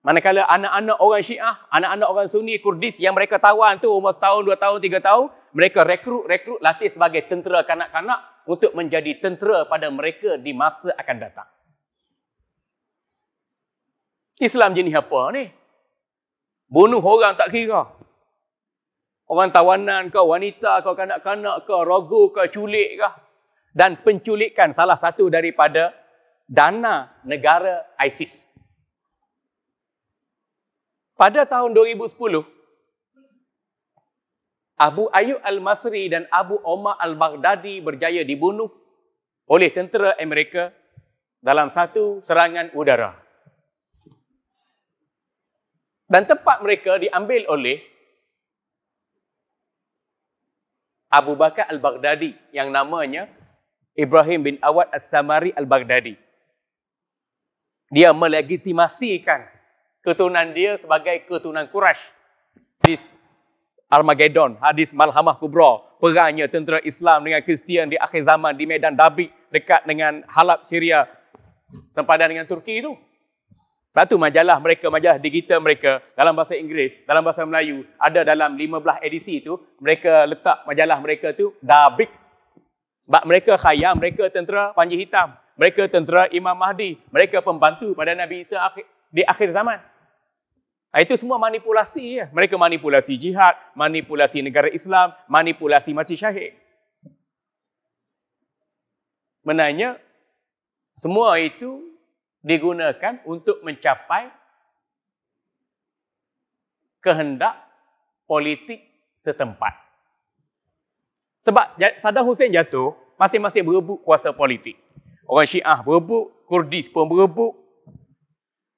Manakala anak-anak orang syiah, anak-anak orang sunni, kurdis yang mereka tawan tu umur setahun, dua tahun, tiga tahun, mereka rekrut rekrut latih sebagai tentera kanak-kanak untuk menjadi tentera pada mereka di masa akan datang. Islam jenis apa ni? Bunuh orang tak kira. Orang tawanan kau, wanita kau, kanak-kanak kau, rogo kau, culik kau. Dan penculikan salah satu daripada dana negara ISIS. Pada tahun Abu Ayyub Al-Masri dan Abu Omar Al-Baghdadi berjaya dibunuh oleh tentera Amerika dalam satu serangan udara. Dan tempat mereka diambil oleh Abu Bakar Al-Baghdadi yang namanya Ibrahim bin Awad As-Samari Al-Baghdadi. Dia melegitimasikan keturunan dia sebagai keturunan Quraisy. Armageddon, hadis Malhamah Kubra, perangnya tentera Islam dengan Kristian di akhir zaman di Medan Dabik dekat dengan Halab Syria sempadan dengan Turki itu. Lepas tu majalah mereka, majalah digital mereka dalam bahasa Inggeris, dalam bahasa Melayu, ada dalam 15 edisi itu, mereka letak majalah mereka itu Dabik. Sebab mereka khayam, mereka tentera Panji Hitam, mereka tentera Imam Mahdi, mereka pembantu pada Nabi Isa di akhir zaman. Ah, itu semua manipulasi. Ya. Mereka manipulasi jihad, manipulasi negara Islam, manipulasi mati syahid. Menanya, semua itu digunakan untuk mencapai kehendak politik setempat. Sebab Saddam Hussein jatuh, masing-masing berebut kuasa politik. Orang Syiah berebut, Kurdis pun berebut.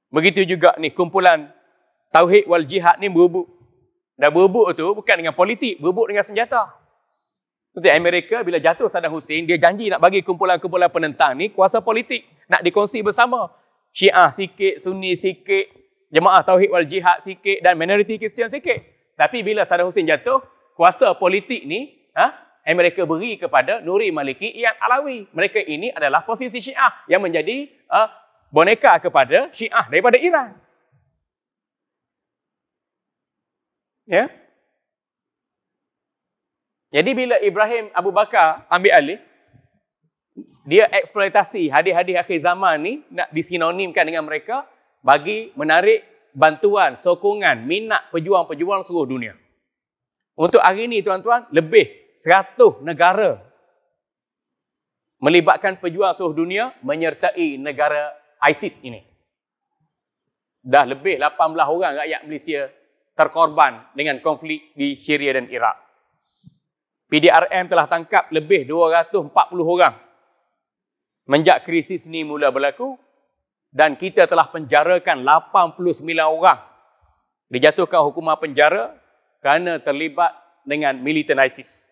Begitu juga ni kumpulan tauhid wal jihad ni berebut. Dan berebut tu bukan dengan politik, berebut dengan senjata. Nanti Amerika bila jatuh Saddam Hussein, dia janji nak bagi kumpulan-kumpulan penentang ni kuasa politik. Nak dikongsi bersama. Syiah sikit, Sunni sikit, jemaah tauhid wal jihad sikit dan minoriti Kristian sikit. Tapi bila Saddam Hussein jatuh, kuasa politik ni ha, Amerika beri kepada Nuri Maliki Ian Alawi. Mereka ini adalah posisi Syiah yang menjadi ha, boneka kepada Syiah daripada Iran. Ya. Jadi bila Ibrahim Abu Bakar ambil alih, dia eksploitasi hadis-hadis akhir zaman ni nak disinonimkan dengan mereka bagi menarik bantuan, sokongan, minat pejuang-pejuang seluruh dunia. Untuk hari ini tuan-tuan, lebih 100 negara melibatkan pejuang seluruh dunia menyertai negara ISIS ini. Dah lebih 18 orang rakyat Malaysia terkorban dengan konflik di Syria dan Iraq. PDRM telah tangkap lebih 240 orang menjak krisis ini mula berlaku dan kita telah penjarakan 89 orang dijatuhkan hukuman penjara kerana terlibat dengan militan ISIS.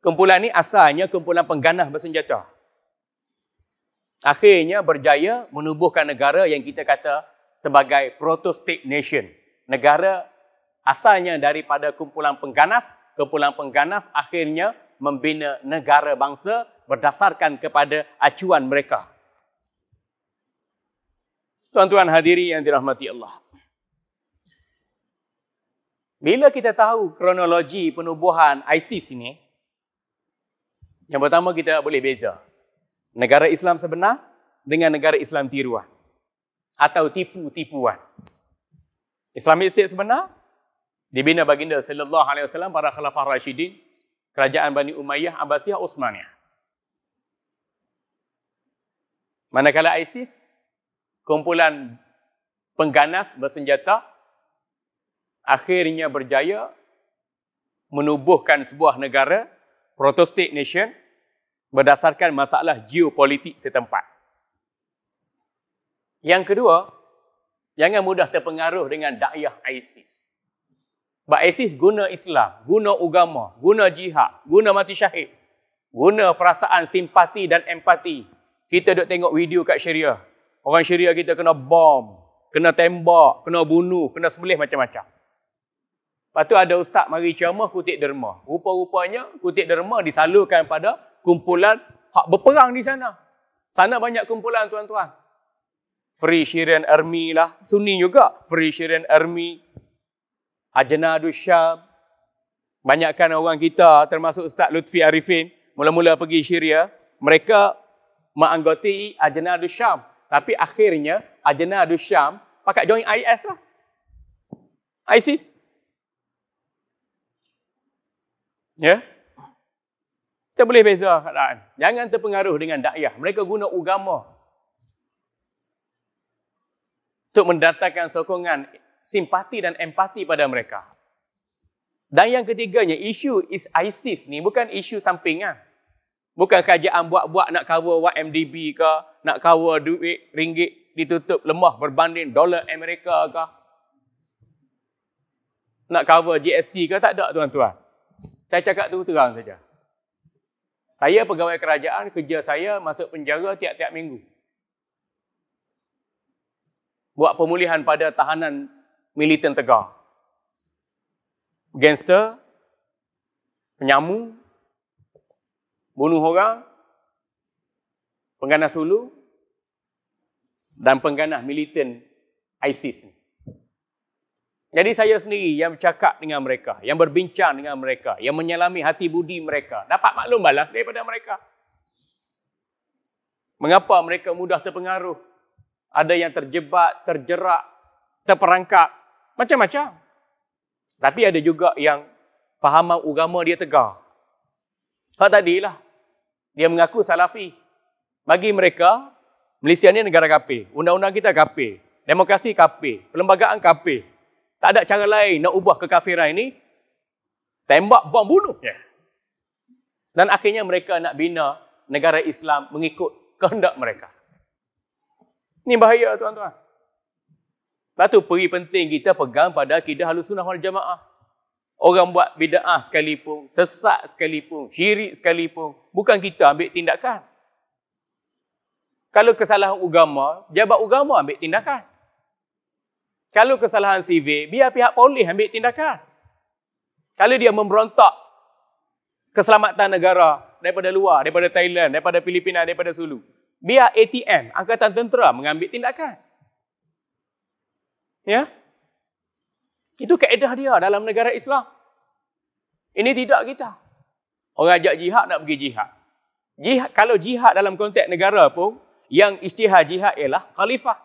Kumpulan ini asalnya kumpulan pengganah bersenjata. Akhirnya berjaya menubuhkan negara yang kita kata sebagai proto-state nation. Negara asalnya daripada kumpulan pengganas, kumpulan pengganas akhirnya membina negara bangsa berdasarkan kepada acuan mereka. Tuan-tuan hadiri yang dirahmati Allah. Bila kita tahu kronologi penubuhan ISIS ini, yang pertama kita boleh beza. Negara Islam sebenar dengan negara Islam tiruan atau tipu-tipuan. Islamic State sebenar dibina baginda sallallahu alaihi wasallam para khalifah Rashidin, kerajaan Bani Umayyah, Abbasiyah, Utsmaniyah. Manakala ISIS kumpulan pengganas bersenjata akhirnya berjaya menubuhkan sebuah negara protostate nation berdasarkan masalah geopolitik setempat. Yang kedua, jangan mudah terpengaruh dengan dakwah ISIS. Sebab ISIS guna Islam, guna agama, guna jihad, guna mati syahid, guna perasaan simpati dan empati. Kita duk tengok video kat Syariah, Orang Syariah kita kena bom, kena tembak, kena bunuh, kena sembelih macam-macam. Lepas tu ada ustaz mari ceramah kutik derma. Rupa-rupanya kutik derma disalurkan pada kumpulan hak berperang di sana. Sana banyak kumpulan tuan-tuan. Free Syrian Army lah. Sunni juga. Free Syrian Army. Ajanadu Syam. Banyakkan orang kita termasuk Ustaz Lutfi Arifin. Mula-mula pergi Syria. Mereka menganggoti Ajanadu Syam. Tapi akhirnya Ajanadu Syam pakai join IS lah. ISIS. Ya. Yeah? Kita boleh beza keadaan. Jangan terpengaruh dengan dakyah. Mereka guna agama untuk mendatangkan sokongan simpati dan empati pada mereka. Dan yang ketiganya, isu is ISIS ni bukan isu sampingan. Bukan kerajaan buat-buat nak cover what MDB ke, nak cover duit ringgit ditutup lemah berbanding dolar Amerika ke. Nak cover GST ke, tak ada tuan-tuan. Saya cakap tu terang saja. Saya pegawai kerajaan, kerja saya masuk penjara tiap-tiap minggu buat pemulihan pada tahanan militan tegar. Gangster, penyamu, bunuh orang, pengganas hulu dan pengganas militan ISIS. Jadi saya sendiri yang bercakap dengan mereka, yang berbincang dengan mereka, yang menyelami hati budi mereka, dapat maklum balas daripada mereka. Mengapa mereka mudah terpengaruh ada yang terjebak, terjerak, terperangkap, macam-macam. Tapi ada juga yang fahaman agama dia tegar. tadi lah, Dia mengaku salafi. Bagi mereka, Malaysia ni negara kapir. Undang-undang kita kapir. Demokrasi kapir. Perlembagaan kapir. Tak ada cara lain nak ubah kekafiran ini. Tembak, bom, bunuh. Yeah. Dan akhirnya mereka nak bina negara Islam mengikut kehendak mereka. Ini bahaya tuan-tuan. Lepas tu peri penting kita pegang pada akidah halus sunnah wal jamaah. Orang buat bida'ah sekalipun, sesat sekalipun, syirik sekalipun. Bukan kita ambil tindakan. Kalau kesalahan agama, jabat agama ambil tindakan. Kalau kesalahan sivil, biar pihak polis ambil tindakan. Kalau dia memberontak keselamatan negara daripada luar, daripada Thailand, daripada Filipina, daripada Sulu, biar ATM, Angkatan Tentera mengambil tindakan. Ya? Itu kaedah dia dalam negara Islam. Ini tidak kita. Orang ajak jihad nak pergi jihad. jihad kalau jihad dalam konteks negara pun, yang istihad jihad ialah khalifah.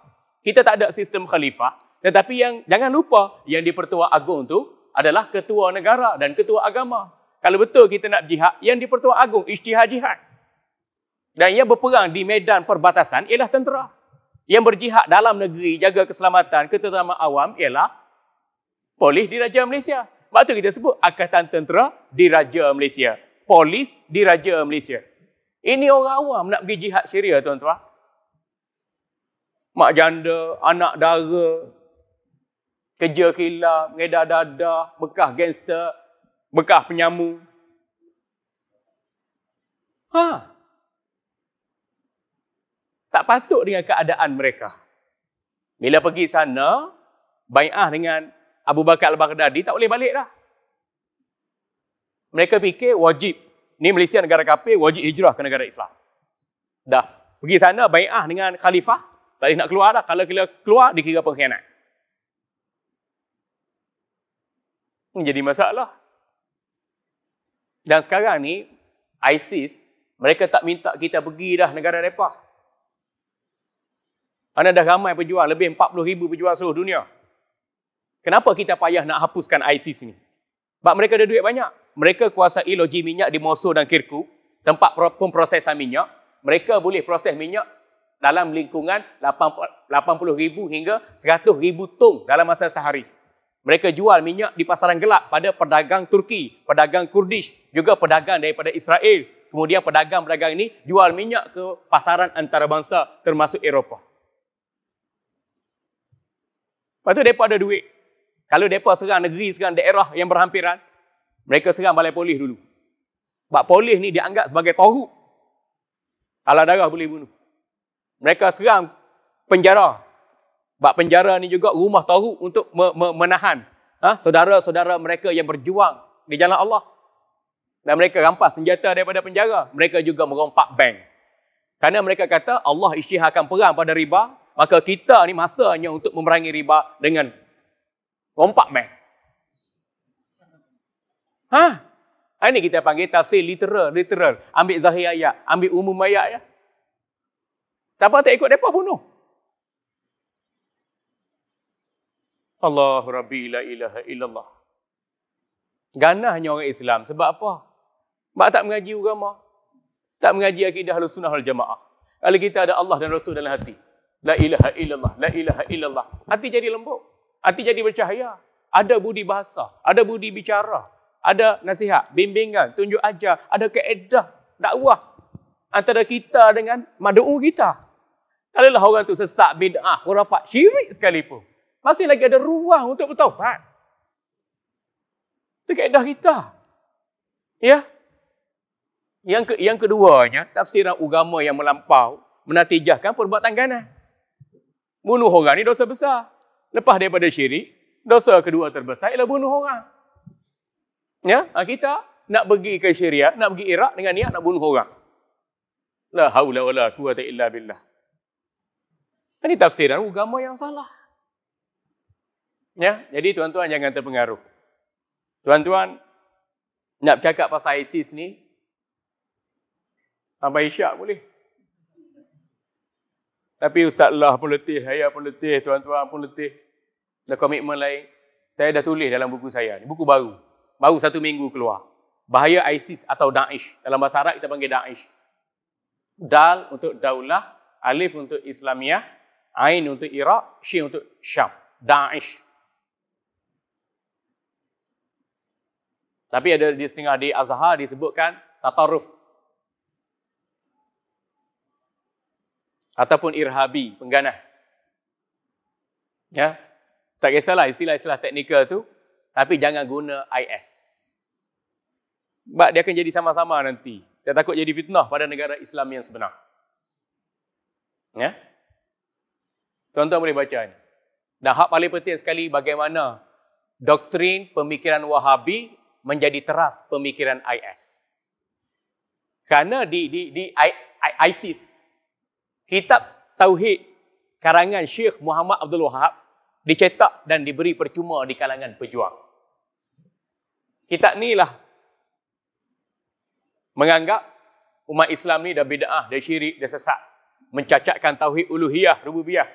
Kita tak ada sistem khalifah. Tetapi yang jangan lupa, yang di Pertua Agung tu adalah ketua negara dan ketua agama. Kalau betul kita nak jihad, yang di Pertua Agung, istihad jihad dan yang berperang di medan perbatasan ialah tentera. Yang berjihad dalam negeri, jaga keselamatan, ketenteraman awam ialah polis di Raja Malaysia. Sebab itu kita sebut Angkatan Tentera Raja Malaysia. Polis di Raja Malaysia. Ini orang awam nak pergi jihad Syria, tuan-tuan. Mak janda, anak dara, kerja kilah, mengedar dadah, bekah gangster, bekah penyamu. Haa tak patut dengan keadaan mereka. Bila pergi sana, bai'ah dengan Abu Bakar Al-Baghdadi tak boleh balik dah. Mereka fikir wajib. Ni Malaysia negara kafir, wajib hijrah ke negara Islam. Dah. Pergi sana, bai'ah dengan khalifah. Tak boleh nak keluar dah. Kalau kita keluar, dikira pengkhianat. Menjadi masalah. Dan sekarang ni, ISIS, mereka tak minta kita pergi dah negara mereka. Anda dah ramai pejuang, lebih 40 ribu pejuang seluruh dunia. Kenapa kita payah nak hapuskan ISIS ni? Sebab mereka ada duit banyak. Mereka kuasai loji minyak di Mosul dan Kirku, tempat pemprosesan minyak. Mereka boleh proses minyak dalam lingkungan 80 ribu hingga 100 ribu tong dalam masa sehari. Mereka jual minyak di pasaran gelap pada pedagang Turki, pedagang Kurdish, juga pedagang daripada Israel. Kemudian pedagang-pedagang ini jual minyak ke pasaran antarabangsa termasuk Eropah. Lepas tu mereka ada duit. Kalau mereka serang negeri, serang daerah yang berhampiran, mereka serang balai polis dulu. Sebab polis ni dianggap sebagai toruk. Alah darah boleh bunuh. Mereka serang penjara. Sebab penjara ni juga rumah toruk untuk me- me- menahan ha? saudara-saudara mereka yang berjuang di jalan Allah. Dan mereka rampas senjata daripada penjara. Mereka juga merompak bank. Kerana mereka kata Allah isyihakan perang pada riba maka kita ni masanya untuk memerangi riba dengan rompak bank. Ha? Ini kita panggil tafsir literal, literal. Ambil zahir ayat, ambil umum ayat ya. Siapa tak ikut depa bunuh. Allahu rabbi la ilaha illallah. Ganahnya orang Islam sebab apa? Sebab tak mengaji agama. Tak mengaji akidah Ahlus Sunnah wal Jamaah. Kalau kita ada Allah dan Rasul dalam hati, La ilaha illallah, la ilaha illallah. Hati jadi lembut. Hati jadi bercahaya. Ada budi bahasa, ada budi bicara. Ada nasihat, bimbingan, tunjuk ajar. Ada keedah, dakwah. Antara kita dengan madu'u kita. Kalilah orang tu sesak bid'ah, hurafat, syirik sekalipun. Masih lagi ada ruang untuk bertawabat. Itu keedah kita. Ya? Yang, ke, yang keduanya, tafsiran agama yang melampau menatijahkan perbuatan ganas. Bunuh orang ni dosa besar. Lepas daripada syirik, dosa kedua terbesar ialah bunuh orang. Ya, ha, kita nak pergi ke Syria, nak pergi Iraq dengan niat nak bunuh orang. La haula wala quwata illa billah. Ini tafsiran agama yang salah. Ya, jadi tuan-tuan jangan terpengaruh. Tuan-tuan nak cakap pasal ISIS ni. Sampai isyak boleh. Tapi Ustaz Lah pun letih, Ayah pun letih, tuan-tuan pun letih. Dan komitmen lain. Saya dah tulis dalam buku saya. Ini buku baru. Baru satu minggu keluar. Bahaya ISIS atau Daesh. Dalam bahasa Arab kita panggil Daesh. Dal untuk Daulah. Alif untuk Islamiyah. Ain untuk Iraq. Syih untuk Syam. Daesh. Tapi ada di setengah di Azhar disebutkan Tataruf. ataupun irhabi, pengganah. Ya. Tak kisahlah istilah-istilah teknikal tu, tapi jangan guna IS. Sebab dia akan jadi sama-sama nanti. Dia takut jadi fitnah pada negara Islam yang sebenar. Ya. Tuan-tuan boleh baca ni. Dan hak paling penting sekali bagaimana doktrin pemikiran Wahabi menjadi teras pemikiran IS. Kerana di di di ISIS Kitab Tauhid karangan Syekh Muhammad Abdul Wahab dicetak dan diberi percuma di kalangan pejuang. Kitab ni lah menganggap umat Islam ni dah bida'ah, dah syirik, dah sesat. Mencacatkan Tauhid Uluhiyah, Rububiyah.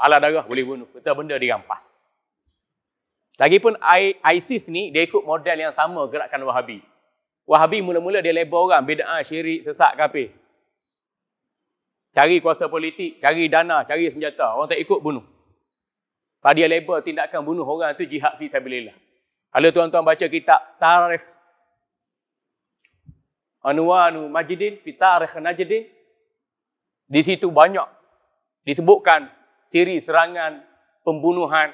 Alah darah boleh bunuh. Kita benda digampas. Lagipun ISIS ni dia ikut model yang sama gerakan Wahabi. Wahabi mula-mula dia label orang bida'ah, syirik, sesak, kafir. Cari kuasa politik, cari dana, cari senjata. Orang tak ikut, bunuh. dia label tindakan bunuh orang tu jihad fi sabilillah. Kalau tuan-tuan baca kitab Tarif Anwanu Majidin fi Tarikh najidin. di situ banyak disebutkan siri serangan pembunuhan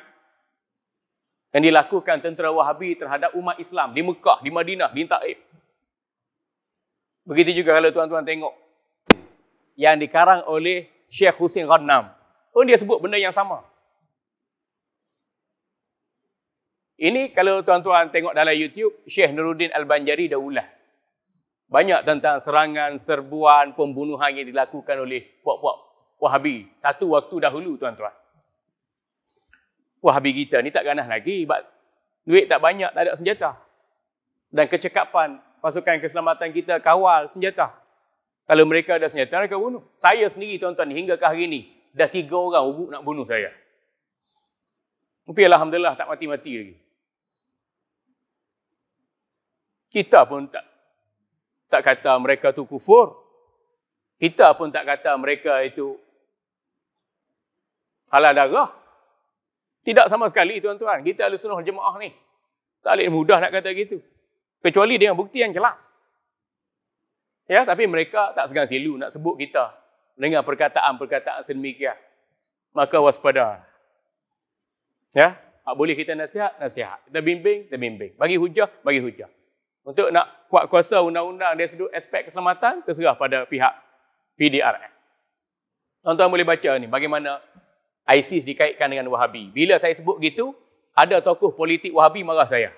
yang dilakukan tentera Wahabi terhadap umat Islam di Mekah, di Madinah, di Taif. Begitu juga kalau tuan-tuan tengok yang dikarang oleh Syekh Husin Ghannam. Pun dia sebut benda yang sama. Ini kalau tuan-tuan tengok dalam YouTube, Syekh Nuruddin Al-Banjari dah ulah. Banyak tentang serangan, serbuan, pembunuhan yang dilakukan oleh puak-puak Wahabi. Satu waktu dahulu, tuan-tuan. Wahabi kita ni tak ganas lagi. Duit tak banyak, tak ada senjata. Dan kecekapan pasukan keselamatan kita kawal senjata. Kalau mereka ada senjata, mereka bunuh. Saya sendiri, tuan-tuan, hingga ke hari ini, dah tiga orang ugut nak bunuh saya. Tapi Alhamdulillah, tak mati-mati lagi. Kita pun tak tak kata mereka tu kufur. Kita pun tak kata mereka itu halal darah. Tidak sama sekali, tuan-tuan. Kita ada sunnah jemaah ni. Tak boleh mudah nak kata gitu. Kecuali dengan bukti yang jelas. Ya, tapi mereka tak segan silu nak sebut kita dengan perkataan-perkataan sedemikian. Maka waspada. Ya, tak boleh kita nasihat, nasihat. Kita bimbing, kita bimbing. Bagi hujah, bagi hujah. Untuk nak kuat kuasa undang-undang dari sudut aspek keselamatan, terserah pada pihak PDRM. Tuan-tuan boleh baca ni, bagaimana ISIS dikaitkan dengan Wahabi. Bila saya sebut gitu, ada tokoh politik Wahabi marah saya.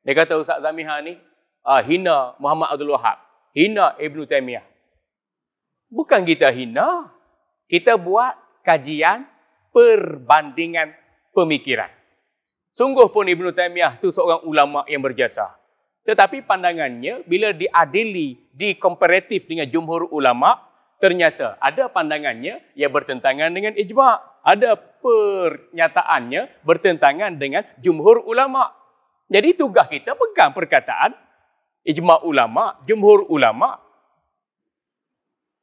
Dia kata Ustaz Zamiha ni, uh, hina Muhammad Abdul Wahab hina Ibn Taymiyah. Bukan kita hina, kita buat kajian perbandingan pemikiran. Sungguh pun Ibn Taymiyah itu seorang ulama yang berjasa. Tetapi pandangannya bila diadili, dikomparatif dengan jumhur ulama, ternyata ada pandangannya yang bertentangan dengan ijma' ada pernyataannya bertentangan dengan jumhur ulama. Jadi tugas kita pegang perkataan ijma ulama, jumhur ulama.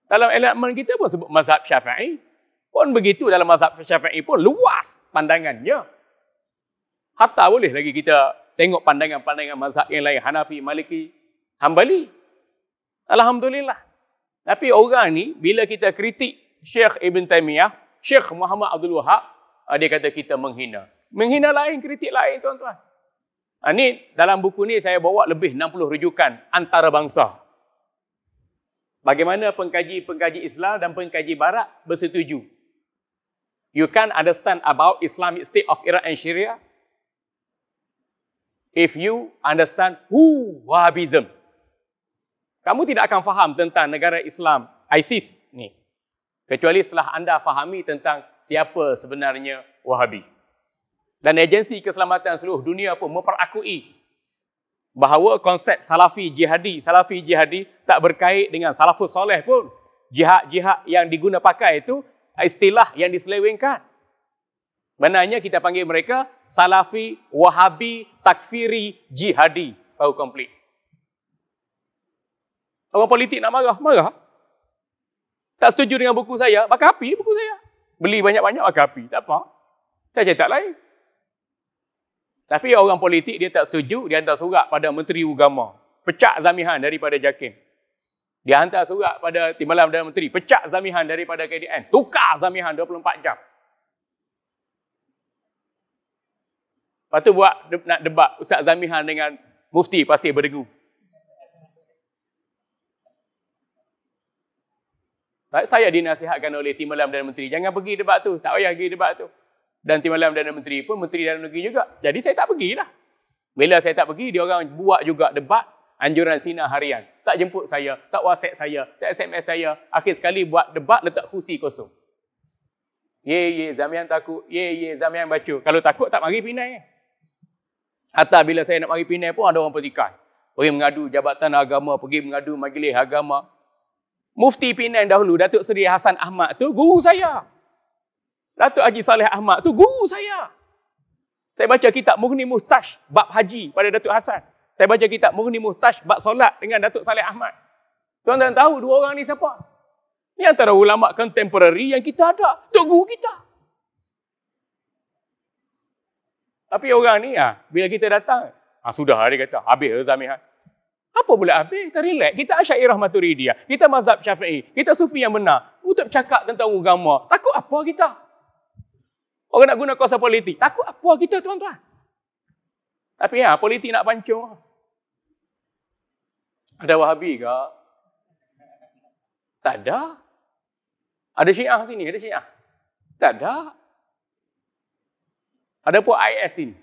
Dalam elemen kita pun sebut mazhab syafi'i. Pun begitu dalam mazhab syafi'i pun luas pandangannya. Hatta boleh lagi kita tengok pandangan-pandangan mazhab yang lain. Hanafi, Maliki, Hanbali. Alhamdulillah. Tapi orang ni bila kita kritik Syekh Ibn taimiyah, Syekh Muhammad Abdul Wahab, ah, dia kata kita menghina. Menghina lain, kritik lain tuan-tuan. Ini ah, dalam buku ni saya bawa lebih 60 rujukan antara bangsa. Bagaimana pengkaji-pengkaji Islam dan pengkaji Barat bersetuju. You can understand about Islamic state of Iraq and Syria if you understand who Wahhabism. Kamu tidak akan faham tentang negara Islam ISIS ni. Kecuali setelah anda fahami tentang siapa sebenarnya Wahhabi dan agensi keselamatan seluruh dunia pun memperakui bahawa konsep salafi jihadi, salafi jihadi tak berkait dengan salafus soleh pun. Jihad-jihad yang diguna pakai itu istilah yang diselewengkan. Benarnya kita panggil mereka salafi, wahabi, takfiri, jihadi. baru komplit. Orang politik nak marah, marah. Tak setuju dengan buku saya, bakar api buku saya. Beli banyak-banyak bakar api, tak apa. Saya cakap lain. Tapi orang politik dia tak setuju, dia hantar surat pada Menteri Agama. pecah Zamihan daripada JAKIM. Dia hantar surat pada Timbalan Perdana Menteri. pecah Zamihan daripada KDN. Tukar Zamihan 24 jam. Lepas tu buat nak debat Ustaz Zamihan dengan Mufti pasti Berdegu. Saya dinasihatkan oleh Timbalan Perdana Menteri. Jangan pergi debat tu. Tak payah pergi debat tu dan Timbalan Perdana Menteri pun Menteri Dalam Negeri juga. Jadi saya tak pergi lah. Bila saya tak pergi, dia orang buat juga debat anjuran Sina Harian. Tak jemput saya, tak WhatsApp saya, tak SMS saya. Akhir sekali buat debat, letak kursi kosong. Ye ye Zamian takut. Ye ye Zamian baca. Kalau takut tak mari Pinai. Hatta bila saya nak mari Pinai pun ada orang petikan. Pergi mengadu Jabatan Agama, pergi mengadu Majlis Agama. Mufti Pinai dahulu Datuk Seri Hasan Ahmad tu guru saya. Datuk Haji Saleh Ahmad tu guru saya. Saya baca kitab Mughni Muhtaj bab haji pada Datuk Hasan. Saya baca kitab Mughni Muhtaj bab solat dengan Datuk Saleh Ahmad. Tuan-tuan tahu dua orang ni siapa? Ni antara ulama contemporary yang kita ada. Tok guru kita. Tapi orang ni, ah, bila kita datang, ah, sudah dia kata, habis eh, Zamihan. Ah. Apa boleh habis? Kita relax. Kita asyairah maturidiyah. Kita mazhab syafi'i. Kita sufi yang benar. Untuk cakap tentang agama. Takut apa kita? Orang nak guna kuasa politik. Takut apa kita tuan-tuan. Tapi ya, politik nak pancung. Ada wahabi ke? Tak ada. Ada syiah sini, ada syiah. Tak ada. Ada pun IS sini.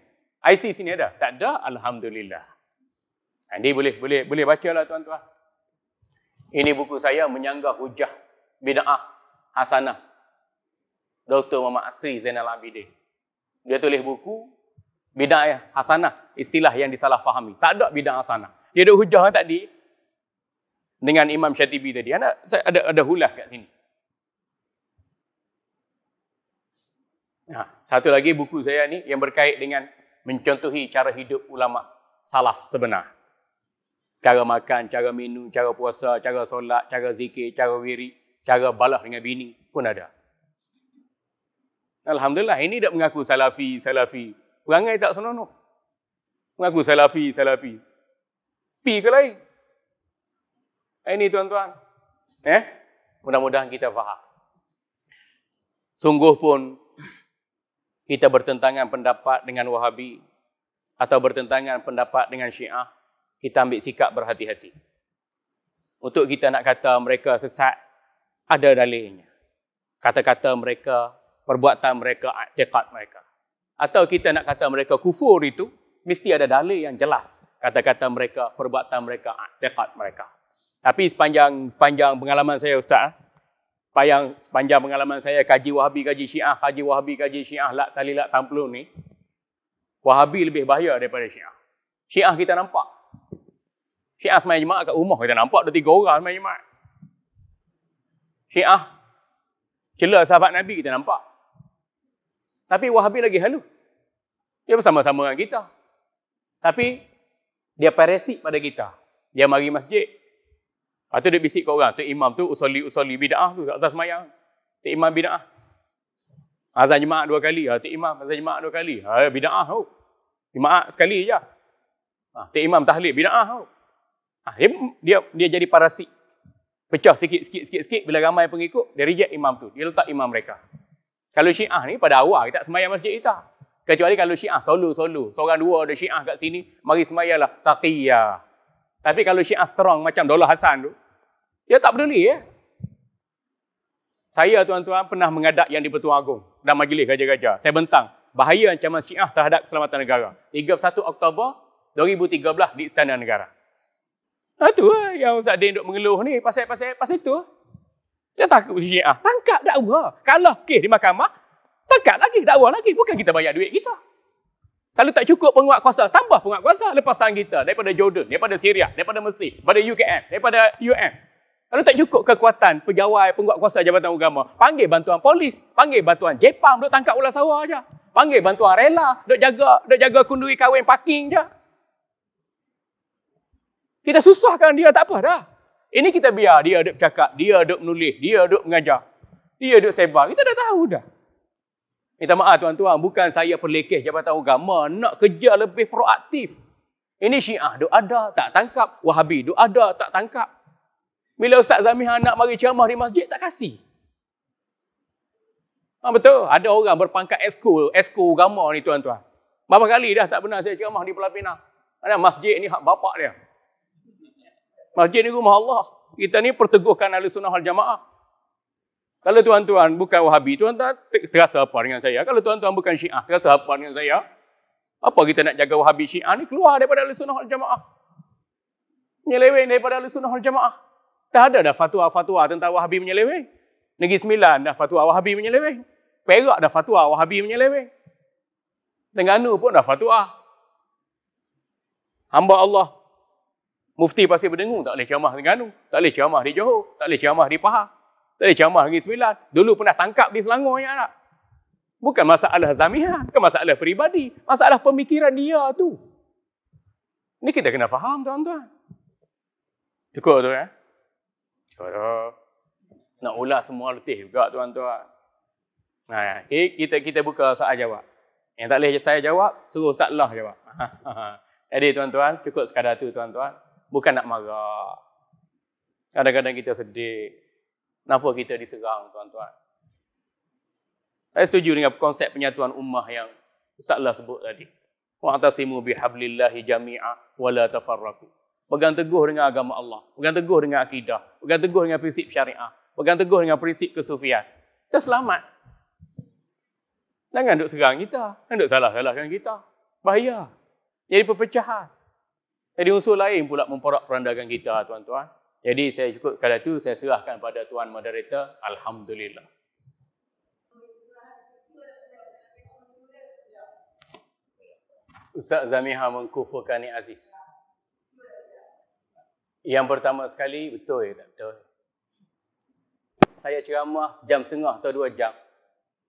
IC sini ada. Tak ada, Alhamdulillah. Ini ah, boleh boleh boleh baca lah tuan-tuan. Ini buku saya menyanggah hujah bid'ah hasanah Dr. Muhammad Asri Zainal Abidin. Dia tulis buku bidang hasanah, istilah yang disalahfahami. Tak ada bidang hasanah. Dia ada hujah tadi dengan Imam Syatibi tadi. Anak saya ada ada hulas kat sini. Nah, ha, satu lagi buku saya ni yang berkait dengan mencontohi cara hidup ulama salaf sebenar. Cara makan, cara minum, cara puasa, cara solat, cara zikir, cara wiri, cara balas dengan bini pun ada. Alhamdulillah, ini tak mengaku salafi, salafi. Perangai tak senonok? Mengaku salafi, salafi. Pi ke lain? Ini eh, tuan-tuan. Eh? Mudah-mudahan kita faham. Sungguh pun kita bertentangan pendapat dengan Wahabi atau bertentangan pendapat dengan Syiah, kita ambil sikap berhati-hati. Untuk kita nak kata mereka sesat, ada dalilnya. Kata-kata mereka perbuatan mereka, akidah mereka. Atau kita nak kata mereka kufur itu, mesti ada dalil yang jelas. Kata-kata mereka, perbuatan mereka, akidah mereka. Tapi sepanjang sepanjang pengalaman saya ustaz, ah, sepanjang, sepanjang pengalaman saya kaji Wahabi, kaji Syiah, kaji Wahabi, kaji Syiah, lak talilak tamplu ni, Wahabi lebih bahaya daripada Syiah. Syiah kita nampak. Syiah semai jemaah kat rumah kita nampak ada tiga orang semai jemaah. Syiah cela sahabat Nabi kita nampak. Tapi Wahabi lagi halu. Dia bersama-sama dengan kita. Tapi dia parasit pada kita. Dia mari masjid. Lepas tu dia bisik kat orang, tu imam tu usali-usali bid'ah tu, tak azan semayang. Tu imam bid'ah. Azan jemaah dua kali, ha, tu imam azan jemaah dua kali. Ha, bid'ah tu. Jemaah sekali je. Ha, tu imam tahlil, bid'ah tu. Ha, dia, dia, dia jadi parasit. Pecah sikit-sikit-sikit-sikit, bila ramai pengikut, dia reject imam tu. Dia letak imam mereka. Kalau syiah ni pada awal kita tak semayang masjid kita. Kecuali kalau syiah solo-solo. Seorang dua ada syiah kat sini, mari semayalah. Taqiyah. Tapi kalau syiah strong macam Dola Hasan tu, dia tak peduli ya. Saya tuan-tuan pernah mengadap yang di Pertuan Agong dan majlis gajah-gajah. Saya bentang bahaya macam syiah terhadap keselamatan negara. 31 Oktober 2013 di Istana Negara. Itu lah yang Ustaz Din duk mengeluh ni pasal-pasal pasal itu. pasal dia tak syiah. Tangkap dakwa. Kalah kes di mahkamah, tangkap lagi, dakwa lagi. Bukan kita bayar duit kita. Kalau tak cukup penguat kuasa, tambah penguat kuasa lepasan kita daripada Jordan, daripada Syria, daripada Mesir, daripada UKM, daripada UM. Kalau tak cukup kekuatan pegawai penguat kuasa Jabatan Agama, panggil bantuan polis, panggil bantuan Jepang, duk tangkap ular sawah aja. Panggil bantuan rela duk jaga, duk jaga kunduri kahwin parking aja. Kita susahkan dia tak apa dah. Ini kita biar dia ada bercakap, dia ada menulis, dia ada mengajar. Dia ada sebar. Kita dah tahu dah. Minta maaf tuan-tuan, bukan saya perlekeh Jabatan Agama nak kerja lebih proaktif. Ini Syiah duk ada, tak tangkap. Wahabi duk ada, tak tangkap. Bila Ustaz Zamiha nak mari ceramah di masjid, tak kasih. Ha, betul, ada orang berpangkat esko, esko agama ni tuan-tuan. Berapa kali dah tak pernah saya ceramah di Pulau Pinang. Ada masjid ni hak bapak dia. Masjid ni rumah Allah. Kita ni perteguhkan ahli sunnah wal jamaah. Kalau tuan-tuan bukan wahabi, tuan-tuan terasa apa dengan saya? Kalau tuan-tuan bukan syiah, terasa apa dengan saya? Apa kita nak jaga wahabi syiah ni? Keluar daripada ahli sunnah wal jamaah. Menyeleweng daripada ahli sunnah wal jamaah. Dah ada dah fatwa-fatwa tentang wahabi menyeleweng. Negeri Sembilan dah fatwa wahabi menyeleweng. Perak dah fatwa wahabi menyeleweng. Tengganu pun dah fatwa. Hamba Allah Mufti pasti Berdengung tak boleh ceramah di Ganu, tak boleh ceramah di Johor, tak boleh ceramah di Pahang, tak boleh ceramah di Sembilan. Dulu pernah tangkap di Selangor ya tak? Bukan masalah zamihan, bukan masalah peribadi, masalah pemikiran dia tu. Ini kita kena faham tuan-tuan. Cukup tu ya? Cukup tu. Nak ulas semua letih juga tuan-tuan. Nah, eh, kita kita buka soal jawab. Yang tak boleh saya jawab, suruh Ustaz Lah jawab. Jadi tuan-tuan, cukup sekadar tu tuan-tuan bukan nak marah. Kadang-kadang kita sedih. Kenapa kita diserang, tuan-tuan? Saya setuju dengan konsep penyatuan ummah yang Ustaz Allah sebut tadi. Wa'atasimu bihablillahi jami'ah wa tafarraku. Pegang teguh dengan agama Allah. Pegang teguh dengan akidah. Pegang teguh dengan prinsip syariah. Pegang teguh dengan prinsip kesufian. Kita selamat. Jangan duduk serang kita. Jangan duduk salah-salahkan kita. Bahaya. Jadi perpecahan. Jadi unsur lain pula memporak perandangan kita tuan-tuan. Jadi saya cukup kala itu saya serahkan pada tuan moderator. Alhamdulillah. Ustaz Zamiha mengkufurkan Aziz. Yang pertama sekali, betul ya tak betul? Saya ceramah sejam setengah atau dua jam.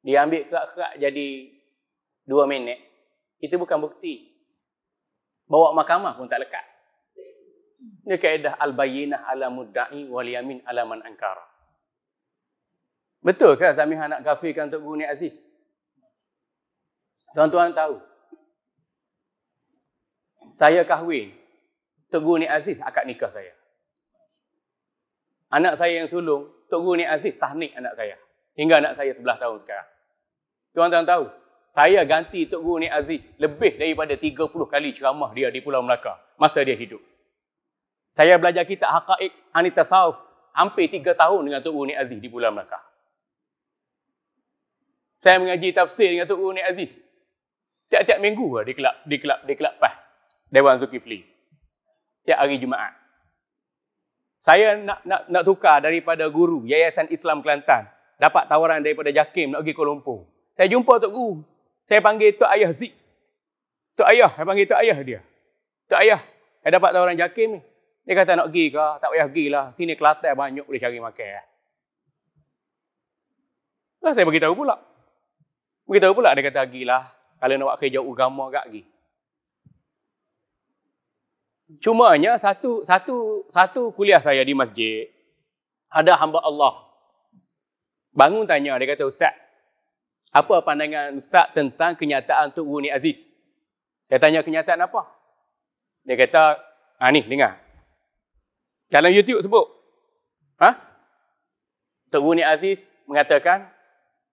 Diambil ambil kerak-kerak jadi dua minit. Itu bukan bukti bawa mahkamah pun tak lekat. Ini kaedah al-bayyinah ala mudda'i wal yamin ala man angkara. Betul ke Zamiha nak kafirkan Tok Guru Ni Aziz? Tuan-tuan tahu. Saya kahwin. Tok Guru Ni Aziz akad nikah saya. Anak saya yang sulung, Tok Guru Ni Aziz tahnik anak saya. Hingga anak saya sebelah tahun sekarang. Tuan-tuan tahu, saya ganti Tok Guru Nik Aziz lebih daripada 30 kali ceramah dia di Pulau Melaka masa dia hidup. Saya belajar kitab Hakaik Anita Sauf hampir 3 tahun dengan Tok Guru Nik Aziz di Pulau Melaka. Saya mengaji tafsir dengan Tok Guru Nik Aziz. Tiap-tiap minggu lah di kelab, di kelab, di kelab PAH. Dewan Zulkifli. Tiap hari Jumaat. Saya nak, nak, nak tukar daripada guru Yayasan Islam Kelantan. Dapat tawaran daripada Jakim nak pergi Kuala Lumpur. Saya jumpa Tok Guru saya panggil Tok Ayah Zik. Tok Ayah, saya panggil Tok Ayah dia. Tok Ayah, saya dapat tawaran jakim ni. Dia kata nak pergi ke? Tak payah pergi lah. Sini Kelantan banyak boleh cari makan. Eh. Lah. Nah, saya beritahu pula. Beritahu pula dia kata pergi lah. Kalau nak buat kerja agama agak pergi. hanya satu satu satu kuliah saya di masjid ada hamba Allah. Bangun tanya dia kata ustaz apa pandangan Ustaz tentang kenyataan Tok Guru ni Aziz? Dia tanya kenyataan apa? Dia kata, ha ni dengar. Dalam YouTube sebut. Ha? Tok Guru ni Aziz mengatakan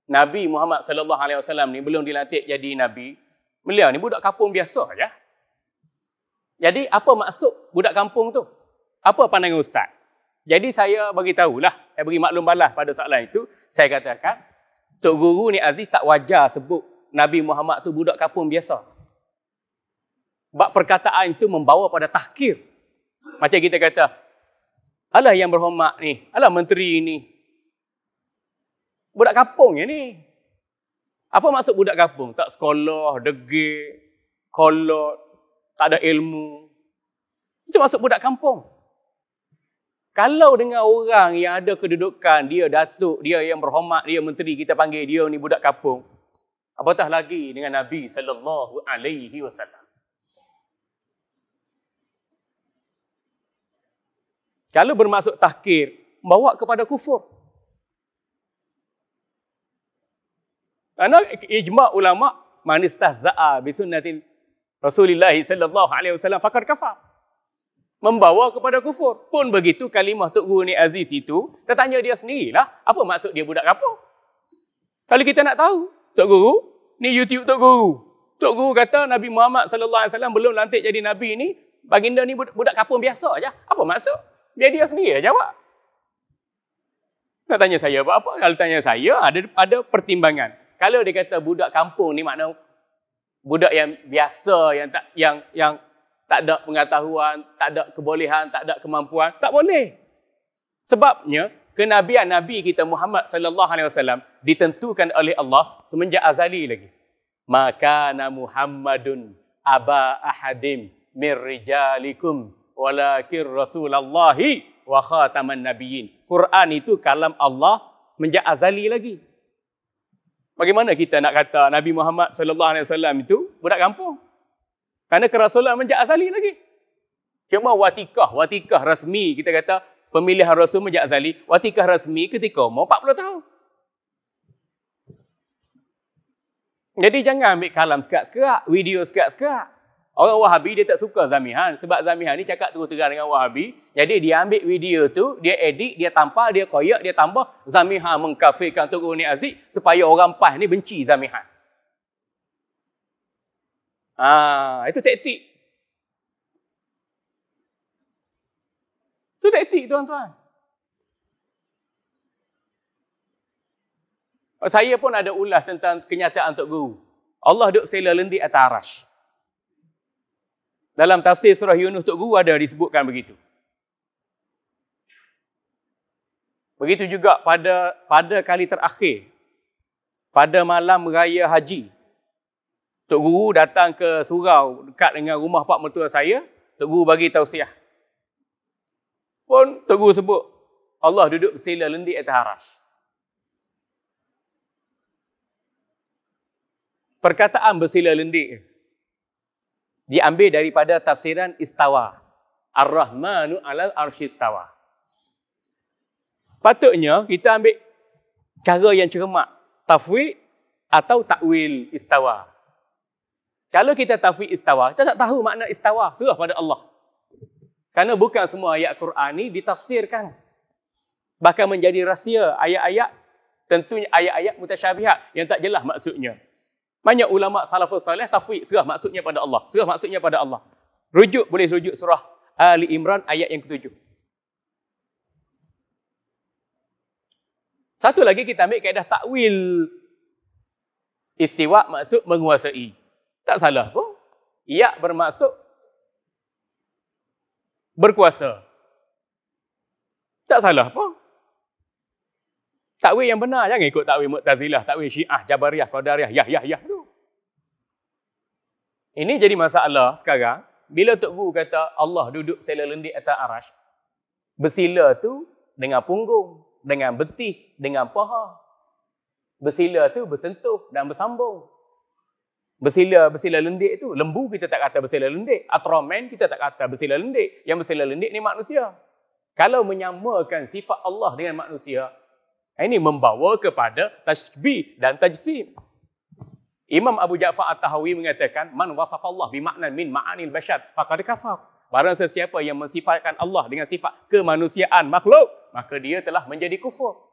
Nabi Muhammad sallallahu alaihi wasallam ni belum dilantik jadi nabi. Beliau ni budak kampung biasa aja. Jadi apa maksud budak kampung tu? Apa pandangan ustaz? Jadi saya bagi tahulah, saya bagi maklum balas pada soalan itu, saya katakan Tok Guru ni Aziz tak wajar sebut Nabi Muhammad tu budak kapung biasa. Sebab perkataan itu membawa pada tahkir. Macam kita kata, Allah yang berhormat ni, Allah menteri ni. Budak kapung ya ni. Apa maksud budak kapung? Tak sekolah, degil, kolot, tak ada ilmu. Itu maksud budak kampung. Kalau dengan orang yang ada kedudukan, dia datuk, dia yang berhormat, dia menteri, kita panggil dia ni budak kampung. Apatah lagi dengan Nabi sallallahu alaihi wasallam. Kalau bermaksud tahkir, bawa kepada kufur. Anak ijma ulama manistah za'a bisunnatin rasulillah sallallahu alaihi wasallam fakar kafar membawa kepada kufur. Pun begitu kalimah Tok Guru ni Aziz itu, Tanya dia sendirilah, apa maksud dia budak kapur? Kalau kita nak tahu, Tok Guru, ni YouTube Tok Guru. Tok Guru kata Nabi Muhammad sallallahu alaihi wasallam belum lantik jadi nabi ni, baginda ni budak kapur biasa aja. Apa maksud? Biar dia sendiri yang jawab. Nak tanya saya buat apa? Kalau tanya saya, ada ada pertimbangan. Kalau dia kata budak kampung ni makna budak yang biasa yang tak yang yang tak ada pengetahuan, tak ada kebolehan, tak ada kemampuan, tak boleh. Sebabnya kenabian Nabi kita Muhammad sallallahu alaihi wasallam ditentukan oleh Allah semenjak azali lagi. Maka Muhammadun aba ahadim min rijalikum walakin rasulallahi wa khataman nabiyyin. Quran itu kalam Allah semenjak azali lagi. Bagaimana kita nak kata Nabi Muhammad sallallahu alaihi wasallam itu budak kampung? Kerana kerasulan menjak azali lagi. Cuma watikah, watikah rasmi kita kata pemilihan rasul menjak azali, watikah rasmi ketika umur 40 tahun. Jadi jangan ambil kalam sekat-sekat, video sekat-sekat. Orang Wahabi dia tak suka Zamihan sebab Zamihan ni cakap terus terang dengan Wahabi. Jadi dia ambil video tu, dia edit, dia tampal, dia koyak, dia tambah Zamihan mengkafirkan Tuan Ibn Aziz supaya orang PAH ni benci Zamihan. Ah, itu taktik. Itu taktik tuan-tuan. Saya pun ada ulas tentang kenyataan Tok Guru. Allah duk sela lendik atas arash. Dalam tafsir surah Yunus Tok Guru ada disebutkan begitu. Begitu juga pada pada kali terakhir pada malam raya haji Tok Guru datang ke surau dekat dengan rumah pak mertua saya, Tok Guru bagi tausiah. Pun Tok Guru sebut, Allah duduk bersila lendik atas haras. Perkataan bersila lendik diambil daripada tafsiran istawa. Ar-Rahmanu alal arsy istawa. Patutnya kita ambil cara yang cermat, tafwid atau takwil istawa. Kalau kita tafiq istawa, kita tak tahu makna istawa. Serah pada Allah. Karena bukan semua ayat Quran ni ditafsirkan. Bahkan menjadi rahsia ayat-ayat. Tentunya ayat-ayat mutasyabihat yang tak jelas maksudnya. Banyak ulama salafus salih tafiq serah maksudnya pada Allah. Serah maksudnya pada Allah. Rujuk boleh rujuk surah Ali Imran ayat yang ketujuh. Satu lagi kita ambil kaedah takwil. Istiwa maksud menguasai. Tak salah pun. Ia bermaksud berkuasa. Tak salah pun. Takwil yang benar jangan ikut takwil Mu'tazilah, takwil Syiah, Jabariyah, Qadariyah, Yah Yah Yah tu. Ini jadi masalah sekarang. Bila Tok Guru kata Allah duduk sela lendik atas arash. Bersila tu dengan punggung, dengan betih, dengan paha. Bersila tu bersentuh dan bersambung. Bersila, bersila lendik tu. Lembu kita tak kata bersila lendik. Atraman kita tak kata bersila lendik. Yang bersila lendik ni manusia. Kalau menyamakan sifat Allah dengan manusia, eh, ini membawa kepada tajbih dan tajsim. Imam Abu Ja'far At-Tahawi mengatakan, Man wasaf bimaknan bimakna min ma'anil bashar, faqad kafar. Barang sesiapa yang mensifatkan Allah dengan sifat kemanusiaan makhluk, maka dia telah menjadi kufur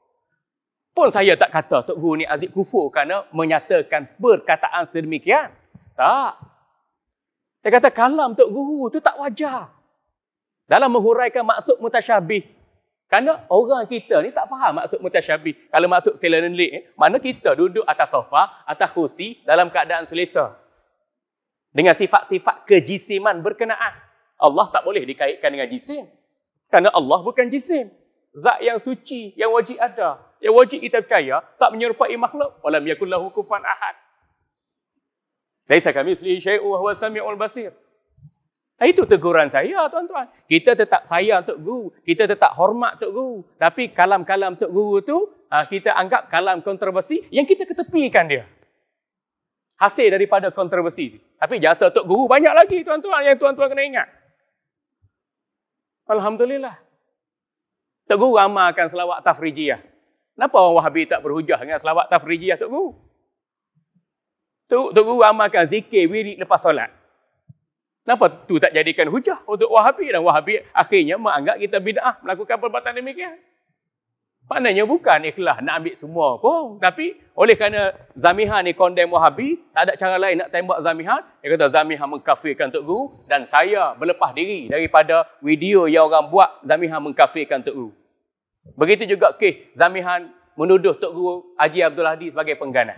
pun saya tak kata Tok Guru ni Aziz kufu kerana menyatakan perkataan sedemikian. Tak. Dia kata kalam Tok Guru tu tak wajar. Dalam menghuraikan maksud mutasyabih. Kerana orang kita ni tak faham maksud mutasyabih. Kalau maksud silent lake, eh, mana kita duduk atas sofa, atas kursi dalam keadaan selesa. Dengan sifat-sifat kejisiman berkenaan. Allah tak boleh dikaitkan dengan jisim. Kerana Allah bukan jisim. Zat yang suci, yang wajib ada. Yang wajib kita percaya tak menyerupai makhluk. Walam yakun lahu kufuwan ahad. Laisa kami mislihi syai'un wa huwa samiul basir. Nah, itu teguran saya tuan-tuan. Kita tetap sayang untuk Guru. Kita tetap hormat untuk Guru. Tapi kalam-kalam Tok Guru tu ah, kita anggap kalam kontroversi yang kita ketepikan dia. Hasil daripada kontroversi Tapi jasa untuk Guru banyak lagi tuan-tuan yang tuan-tuan kena ingat. Alhamdulillah. Tok Guru amalkan selawat tafrijiyah. Kenapa orang Wahabi tak berhujah dengan selawat tafrijiyah Tok tu? Tu Tok Guru amalkan zikir wirid lepas solat. Kenapa tu tak jadikan hujah untuk Wahabi? Dan Wahabi akhirnya menganggap kita bid'ah melakukan perbuatan demikian. Maknanya bukan ikhlas nak ambil semua pun. Tapi oleh kerana Zamiha ni condemn Wahabi, tak ada cara lain nak tembak Zamiha. Dia kata Zamiha mengkafirkan Tok Guru dan saya berlepas diri daripada video yang orang buat Zamiha mengkafirkan Tok Guru. Begitu juga kes Zamihan menuduh Tok Guru Haji Abdul Hadi sebagai pengganah.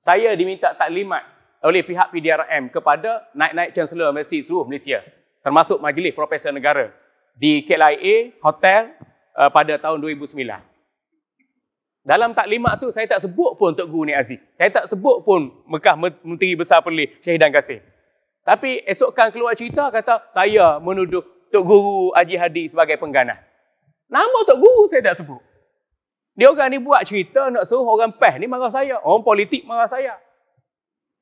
Saya diminta taklimat oleh pihak PDRM kepada naik-naik Chancellor Malaysia seluruh Malaysia termasuk Majlis Profesor Negara di KLIA Hotel uh, pada tahun 2009. Dalam taklimat tu saya tak sebut pun Tok Guru Nik Aziz. Saya tak sebut pun Mekah Menteri Besar Perlis Syahidan Kasim. Tapi esokkan keluar cerita kata saya menuduh Tok Guru Haji Hadi sebagai pengganah. Nama Tok Guru saya tak sebut. Dia orang ni buat cerita nak suruh orang PES ni marah saya. Orang politik marah saya.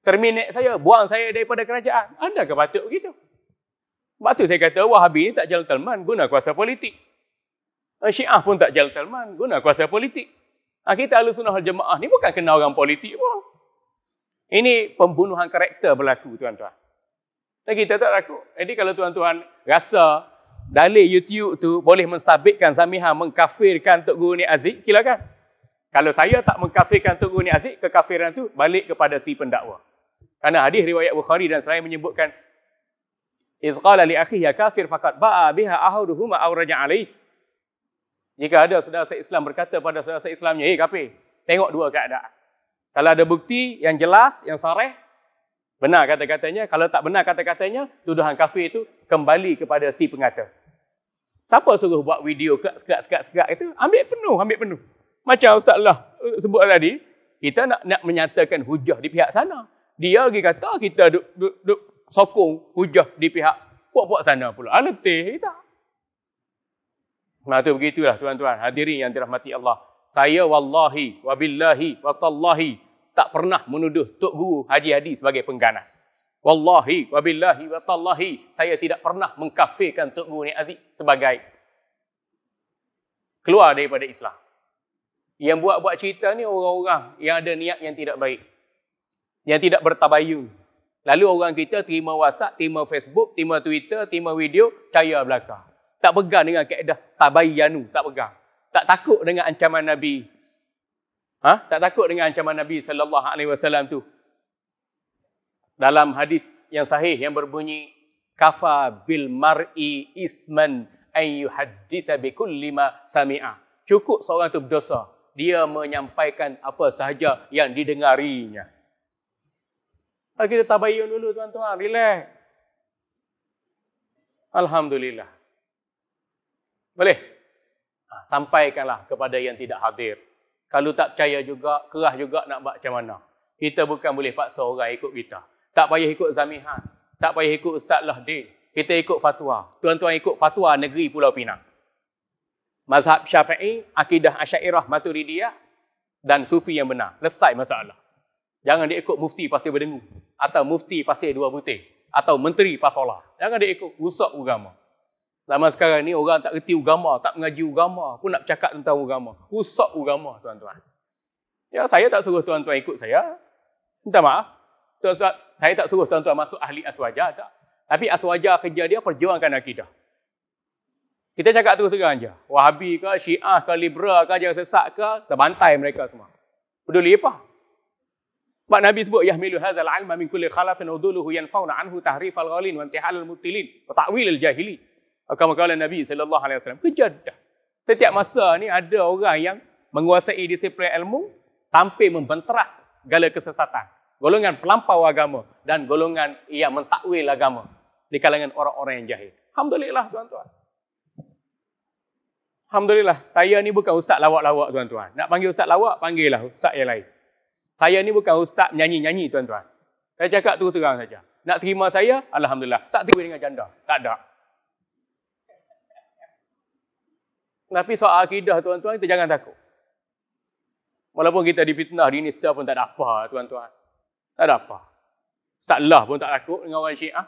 Terminate saya, buang saya daripada kerajaan. Anda ke patut begitu? Sebab saya kata, Wahabi ni tak jelatelman, guna kuasa politik. Eh, Syiah pun tak jelatelman, guna kuasa politik. Ah, kita alu sunnah jemaah ni bukan kena orang politik pun. Ini pembunuhan karakter berlaku, tuan-tuan. Dan kita tak takut. Jadi kalau tuan-tuan rasa dalil YouTube tu boleh mensabitkan Zamiha mengkafirkan Tok Guru Ni Aziz, silakan. Kalau saya tak mengkafirkan Tok Guru Ni Aziz, kekafiran tu balik kepada si pendakwa. Karena hadis riwayat Bukhari dan saya menyebutkan iz qala li akhihi ya kafir faqad ba'a biha ahaduhuma aw raja'a alayh. Jika ada saudara se-Islam berkata pada saudara se-Islamnya, "Hei eh, kafir, tengok dua keadaan. Kalau ada bukti yang jelas, yang sarah, benar kata-katanya. Kalau tak benar kata-katanya, tuduhan kafir itu kembali kepada si pengata." Siapa suruh buat video kat sekat sekat sekat itu? Ambil penuh, ambil penuh. Macam Ustaz lah eh, sebut tadi, kita nak nak menyatakan hujah di pihak sana. Dia lagi kata kita duk, duk, duk sokong hujah di pihak puak-puak sana pula. Alatih ah, kita. Eh, nah tu begitulah tuan-tuan, hadirin yang dirahmati Allah. Saya wallahi wabillahi wa tallahi tak pernah menuduh Tok Guru Haji Hadi sebagai pengganas. Wallahi, wabillahi, watallahi, saya tidak pernah mengkafirkan Tok Guru Nek Aziz sebagai keluar daripada Islam. Yang buat-buat cerita ni orang-orang yang ada niat yang tidak baik. Yang tidak bertabayun. Lalu orang kita terima WhatsApp, terima Facebook, terima Twitter, terima video, caya belakang. Tak pegang dengan kaedah tabayyanu, tak pegang. Tak takut dengan ancaman Nabi. Ha? Tak takut dengan ancaman Nabi sallallahu alaihi wasallam tu dalam hadis yang sahih yang berbunyi kafa bil mar'i isman ay yuhaddisa bi kulli ma sami'a. Cukup seorang itu berdosa dia menyampaikan apa sahaja yang didengarinya. Mari kita tabayun dulu tuan-tuan, relax. Alhamdulillah. Boleh? Ha, sampaikanlah kepada yang tidak hadir. Kalau tak percaya juga, kerah juga nak buat macam mana. Kita bukan boleh paksa orang ikut kita. Tak payah ikut Zamihan. Tak payah ikut Ustaz Lahdi. Kita ikut fatwa. Tuan-tuan ikut fatwa negeri Pulau Pinang. Mazhab Syafi'i, akidah Asyairah Maturidiyah dan Sufi yang benar. Selesai masalah. Jangan dia ikut mufti pasir berdengu. Atau mufti pasir dua butir. Atau menteri pasolah. Jangan dia ikut rusak agama. Lama sekarang ni orang tak reti agama, tak mengaji agama, pun nak cakap tentang agama. Rusak agama, tuan-tuan. Ya, saya tak suruh tuan-tuan ikut saya. Minta maaf tuan -tuan, saya tak suruh tuan-tuan masuk ahli aswaja tak. Tapi aswaja kerja dia perjuangkan akidah. Kita cakap terus terang aja. Wahabi ke, Syiah ke, Libra ke, jangan sesat ke, terbantai mereka semua. Peduli apa? Sebab Nabi sebut yahmilu hadzal ilma min kulli khalafin uduluhu yanfauna anhu tahrif al-ghalin wa intihal al-mutilin wa ta'wil al-jahili. Akan berkata Nabi sallallahu alaihi wasallam, kejar dah. Setiap masa ni ada orang yang menguasai disiplin ilmu tampil membenteras segala kesesatan golongan pelampau agama dan golongan yang mentakwil agama di kalangan orang-orang yang jahil. Alhamdulillah tuan-tuan. Alhamdulillah, saya ni bukan ustaz lawak-lawak tuan-tuan. Nak panggil ustaz lawak, panggil lah ustaz yang lain. Saya ni bukan ustaz nyanyi-nyanyi tuan-tuan. Saya cakap terus terang saja. Nak terima saya, Alhamdulillah. Tak terima dengan janda. Tak ada. Tapi soal akidah tuan-tuan, kita jangan takut. Walaupun kita dipitnah di ni pun tak ada apa tuan-tuan. Tak ada apa. Ustaz Lah pun tak takut dengan orang Syiah.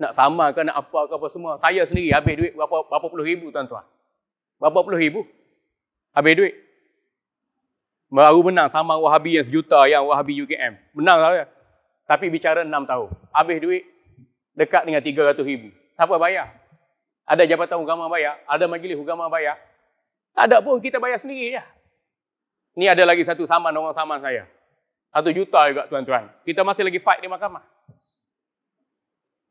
Nak sama ke nak apa ke apa semua. Saya sendiri habis duit berapa berapa puluh ribu tuan-tuan. Berapa puluh ribu? Habis duit. Baru menang sama Wahabi yang sejuta yang Wahabi UKM. Menang saya. Lah. Tapi bicara enam tahun. Habis duit dekat dengan tiga ratus ribu. Siapa bayar? Ada jabatan agama bayar? Ada majlis agama bayar? Tak ada pun kita bayar sendiri Ya. Ni ada lagi satu saman orang saman saya. Satu juta juga tuan-tuan. Kita masih lagi fight di mahkamah.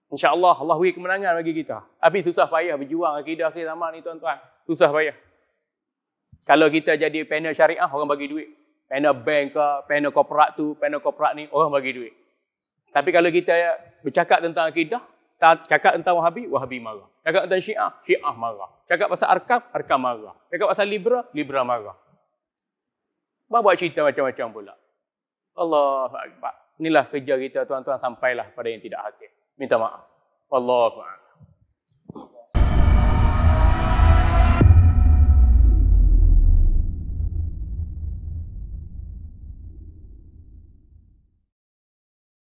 InsyaAllah Allah beri kemenangan bagi kita. Tapi susah payah berjuang akidah akhir zaman ni tuan-tuan. Susah payah. Kalau kita jadi panel syariah, orang bagi duit. Panel bank ke, panel korporat tu, panel korporat ni, orang bagi duit. Tapi kalau kita bercakap tentang akidah, cakap tentang wahabi, wahabi marah. Cakap tentang syiah, syiah marah. Cakap pasal arkam, arkam marah. Cakap pasal libra, libra marah. Bapak cerita macam-macam pula. Allahu akbar. Inilah kerja kita tuan-tuan sampailah pada yang tidak hakik. Minta maaf. Allahu akbar.